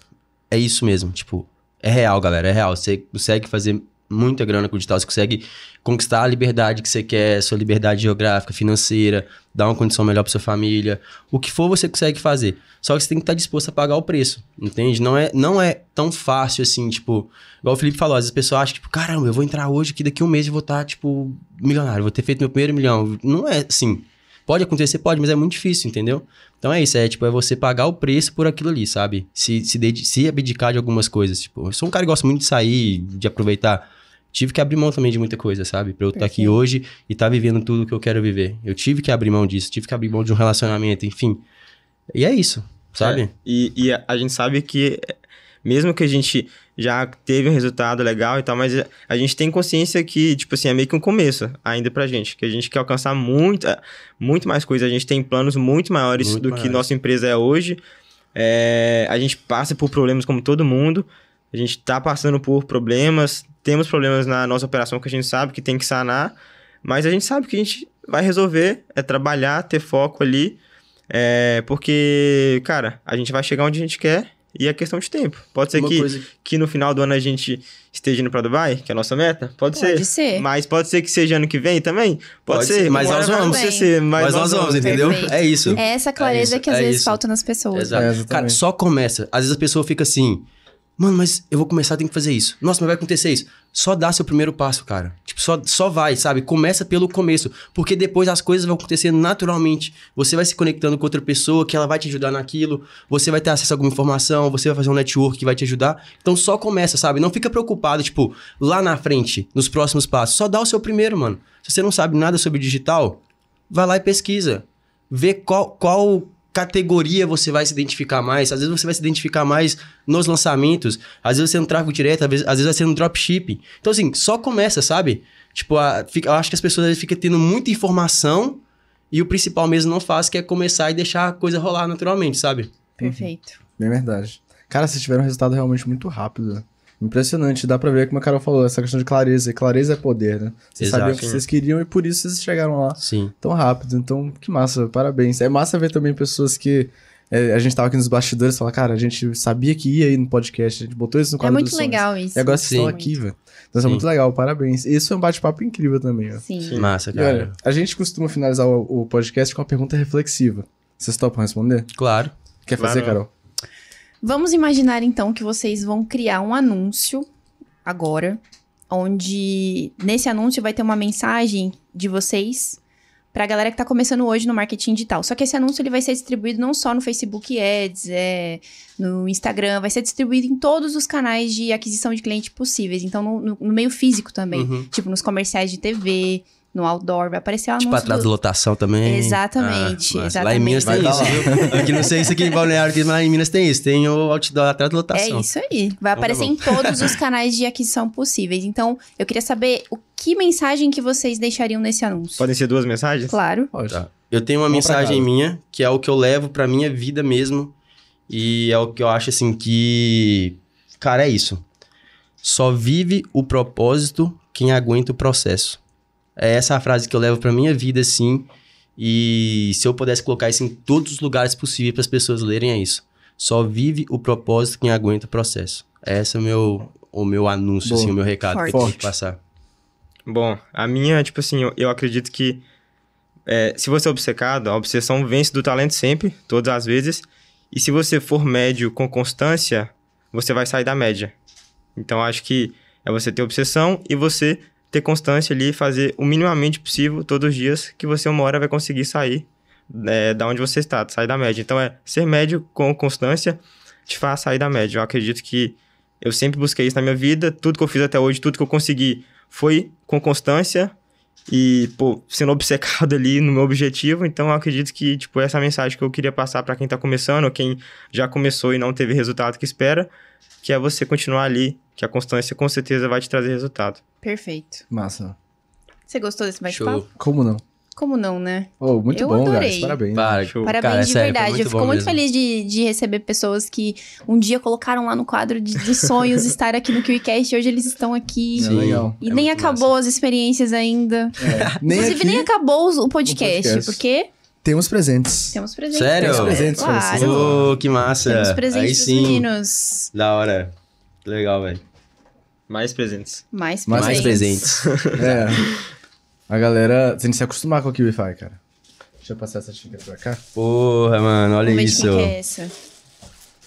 é isso mesmo. Tipo, é real, galera, é real. Você consegue fazer muita grana com o digital, você consegue conquistar a liberdade que você quer, sua liberdade geográfica, financeira, dar uma condição melhor para sua família, o que for você consegue fazer. Só que você tem que estar tá disposto a pagar o preço, entende? Não é, não é tão fácil assim, tipo, igual o Felipe falou, às vezes as pessoas acham, tipo, caramba, eu vou entrar hoje que daqui a um mês eu vou estar, tá, tipo, milionário, vou ter feito meu primeiro milhão. Não é assim. Pode acontecer, pode, mas é muito difícil, entendeu? Então é isso, é tipo, é você pagar o preço por aquilo ali, sabe? Se, se, se abdicar de algumas coisas, tipo, eu sou um cara que gosta muito de sair, de aproveitar tive que abrir mão também de muita coisa, sabe? Pra eu estar tá aqui hoje e estar tá vivendo tudo que eu quero viver. Eu tive que abrir mão disso, tive que abrir mão de um relacionamento, enfim. E é isso, sabe? É, e, e a, gente sabe que mesmo que a gente já teve um resultado legal e tal, mas a gente tem consciência que, tipo assim, é meio que um começo ainda pra gente, que a gente quer alcançar muito, muito mais coisas, a gente tem planos muito maiores muito do maiores. que nossa empresa é hoje, é, a gente passa por problemas como todo mundo, a gente está passando por problemas, temos problemas na nossa operação que a gente sabe que tem que sanar, mas a gente sabe que a gente vai resolver, é trabalhar, ter foco ali, é, porque, cara, a gente vai chegar onde a gente quer e é questão de tempo. Pode ser que, coisa... que no final do ano a gente esteja indo para Dubai, que é a nossa meta. Pode, pode ser. ser. Mas pode ser que seja ano que vem também. Pode, pode ser. ser. Mas, nós vamos. Ser, mas, mas nós, nós vamos. entendeu? Perfeito. É isso. É essa clareza é que às é vezes isso. falta nas pessoas. Exato. É, cara, só começa. Às vezes a pessoa fica assim. Mano, mas eu vou começar, tenho que fazer isso. Nossa, mas vai acontecer isso. Só dá seu primeiro passo, cara. Tipo, só, só vai, sabe? Começa pelo começo. Porque depois as coisas vão acontecer naturalmente. Você vai se conectando com outra pessoa, que ela vai te ajudar naquilo. Você vai ter acesso a alguma informação, você vai fazer um network que vai te ajudar. Então só começa, sabe? Não fica preocupado, tipo, lá na frente, nos próximos passos. Só dá o seu primeiro, mano. Se você não sabe nada sobre digital, vai lá e pesquisa. Vê qual, qual categoria você vai se identificar mais. Às vezes você vai se identificar mais nos lançamentos, às vezes você é no tráfego direto, às vezes, às vezes vai ser no dropshipping. Então, assim, só começa, sabe? Tipo, a, fica, eu acho que as pessoas ficam tendo muita informação e o principal mesmo não faz, que é começar e deixar a coisa rolar naturalmente, sabe? Perfeito. Uhum. Bem verdade. Cara, vocês tiveram um resultado realmente muito rápido. Impressionante, dá pra ver como a Carol falou, essa questão de clareza. E clareza é poder, né? Vocês Exato, sabiam o que vocês queriam e por isso vocês chegaram lá Sim. tão rápido. Então, que massa, parabéns. É massa ver também pessoas que é, a gente tava aqui nos bastidores e falava, cara, a gente sabia que ia aí no podcast, a gente botou isso no é quadro É muito legal isso. E agora vocês estão aqui, velho. Então isso é muito legal, parabéns. E isso é um bate-papo incrível também, ó. Sim. Sim. Massa, cara. E olha, a gente costuma finalizar o, o podcast com uma pergunta reflexiva. Vocês topam responder? Claro. Quer fazer, claro. Carol? Vamos imaginar então que vocês vão criar um anúncio agora, onde nesse anúncio vai ter uma mensagem de vocês para a galera que está começando hoje no marketing digital. Só que esse anúncio ele vai ser distribuído não só no Facebook Ads, é, no Instagram, vai ser distribuído em todos os canais de aquisição de cliente possíveis. Então, no, no meio físico também, uhum. tipo nos comerciais de TV, no outdoor, vai aparecer o tipo, anúncio. Tipo, atrás do... da lotação também. Exatamente, ah, exatamente. Lá em Minas tem isso, Aqui não sei se aqui em Balneário tem, mas lá em Minas tem isso. Tem o outdoor atrás da lotação. É isso aí. Vai então, aparecer tá em todos os canais de aquisição possíveis. Então, eu queria saber o que mensagem que vocês deixariam nesse anúncio. Podem ser duas mensagens? Claro. Pode. Tá. Eu tenho uma mensagem minha, que é o que eu levo pra minha vida mesmo. E é o que eu acho assim que. Cara, é isso. Só vive o propósito quem aguenta o processo. É essa a frase que eu levo para minha vida, assim. E se eu pudesse colocar isso em todos os lugares possíveis para as pessoas lerem, é isso. Só vive o propósito quem aguenta o processo. Esse é o meu, o meu anúncio, assim, o meu recado forte. que eu tenho que passar. Bom, a minha, tipo assim, eu, eu acredito que é, se você é obcecado, a obsessão vence do talento sempre, todas as vezes. E se você for médio com constância, você vai sair da média. Então acho que é você ter obsessão e você ter constância ali, fazer o minimamente possível todos os dias, que você uma hora vai conseguir sair é, da onde você está, sair da média. Então é ser médio com constância te faz sair da média. Eu acredito que eu sempre busquei isso na minha vida, tudo que eu fiz até hoje, tudo que eu consegui foi com constância e, pô, sendo obcecado ali no meu objetivo, então eu acredito que, tipo, essa é mensagem que eu queria passar para quem tá começando, ou quem já começou e não teve resultado que espera, que é você continuar ali, que a constância com certeza vai te trazer resultado. Perfeito. Massa. Você gostou desse bate-papo? Como não? Como não, né? Oh, muito eu bom, adorei. Guys, parabéns. Para, show. Parabéns Cara, de sério, verdade. eu fico muito mesmo. feliz de, de receber pessoas que um dia colocaram lá no quadro de, de sonhos estar aqui no QICast e hoje eles estão aqui. É sim. legal. E é nem acabou massa. as experiências ainda. É. Nem Inclusive, nem acabou o podcast, o podcast. porque temos presentes. Temos presentes. Sério? Temos presentes claro. Oh, que massa. Temos presentes Aí sim. meninos. Da hora. Legal, velho. Mais presentes. Mais presentes. Mais presentes. é. A galera tem que se acostumar com o Kiwify, cara. Deixa eu passar essa xícara pra cá. Porra, mano, olha Como é isso. Que é essa?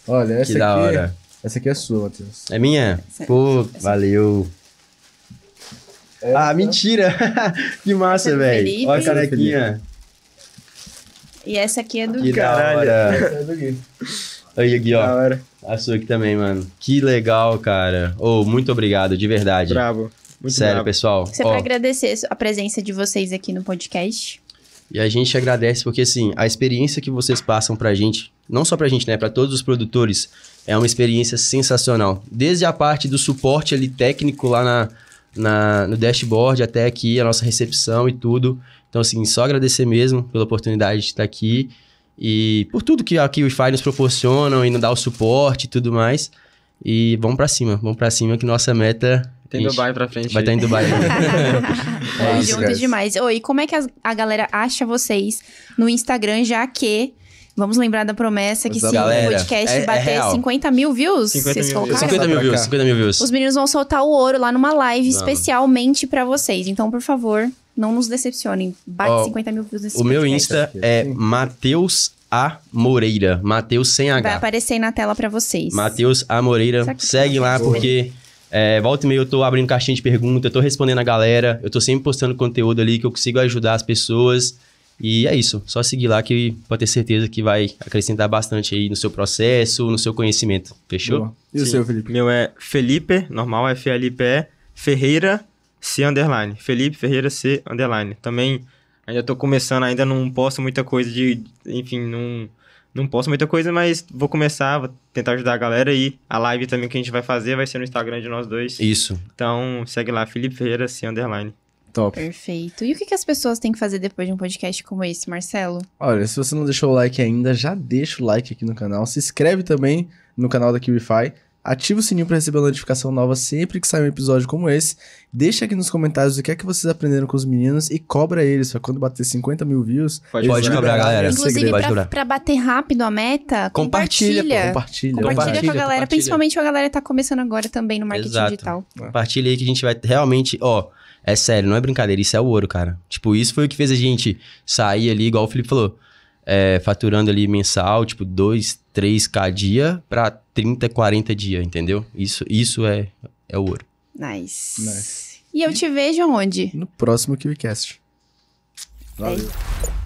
Olha, essa que aqui. Da é- hora. Essa aqui é sua, Matheus. É minha? Essa, Pô, essa. valeu. Essa. Ah, mentira! que massa, velho. Olha a carequinha. E essa aqui é do Gui. Caralho. Essa é do Gui. Aí aqui, ó. Da hora. A sua aqui também, mano. Que legal, cara. Ô, oh, muito obrigado, de verdade. Bravo. Muito Sério, bravo. pessoal. Você é pra agradecer a presença de vocês aqui no podcast. E a gente agradece porque, assim, a experiência que vocês passam pra gente, não só pra gente, né, pra todos os produtores, é uma experiência sensacional. Desde a parte do suporte ali técnico lá na, na, no dashboard até aqui, a nossa recepção e tudo. Então, assim, só agradecer mesmo pela oportunidade de estar aqui. E por tudo que aqui os FI nos proporcionam e nos dá o suporte e tudo mais. E vamos para cima, vamos para cima que nossa meta tem Ixi, Dubai pra frente. Vai estar tá em Dubai. é, é demais. Oi, oh, como é que a, a, galera acha vocês no Instagram, já que... Vamos lembrar da promessa que se galera, o podcast é, é bater é 50 mil views, 50 vocês mil colocaram? 50 mil views, 50 mil views. Os meninos vão soltar o ouro lá numa live especialmente para vocês. Então, por favor, não nos decepcionem. Bate oh, 50 mil views nesse O meu Insta é Matheus A Moreira. Matheus sem H. Vai aparecer na tela para vocês. Matheus A Moreira. Segue lá porque é, volta e meia eu tô abrindo caixinha de pergunta, eu tô respondendo a galera, eu tô sempre postando conteúdo ali que eu consigo ajudar as pessoas. E é isso, só seguir lá que pode ter certeza que vai acrescentar bastante aí no seu processo, no seu conhecimento. Fechou? Boa. E Sim. o seu, Felipe? Meu é Felipe, normal, F-L-I-P-E, Ferreira C underline. Felipe Ferreira C underline. Também ainda tô começando, ainda não posto muita coisa de. Enfim, não, não posto muita coisa, mas vou começar, vou tentar ajudar a galera e a live também que a gente vai fazer vai ser no Instagram de nós dois. Isso. Então segue lá, Felipe Ferreira C underline. Top. Perfeito. E o que, que as pessoas têm que fazer depois de um podcast como esse, Marcelo? Olha, se você não deixou o like ainda, já deixa o like aqui no canal. Se inscreve também no canal da KiwiFi. Ativa o sininho para receber uma notificação nova sempre que sair um episódio como esse. Deixa aqui nos comentários o que é que vocês aprenderam com os meninos e cobra eles. Pra quando bater 50 mil views. Pode, pode cobrar, galera. Inclusive, pra, pra, bater rápido a meta, compartilha. Compartilha, pô, compartilha. compartilha, com a galera, compartilha. principalmente a galera que tá começando agora também no marketing Exato. digital. É. Compartilha aí que a gente vai realmente, ó. É sério, não é brincadeira, isso é o ouro, cara. Tipo, isso foi o que fez a gente sair ali, igual o Felipe falou, é, faturando ali mensal, tipo, dois, 3K dia para 30, 40 dia, entendeu? Isso, isso é, é ouro. Nice. nice. E eu te vejo onde? No próximo KiwiCast. Valeu. É.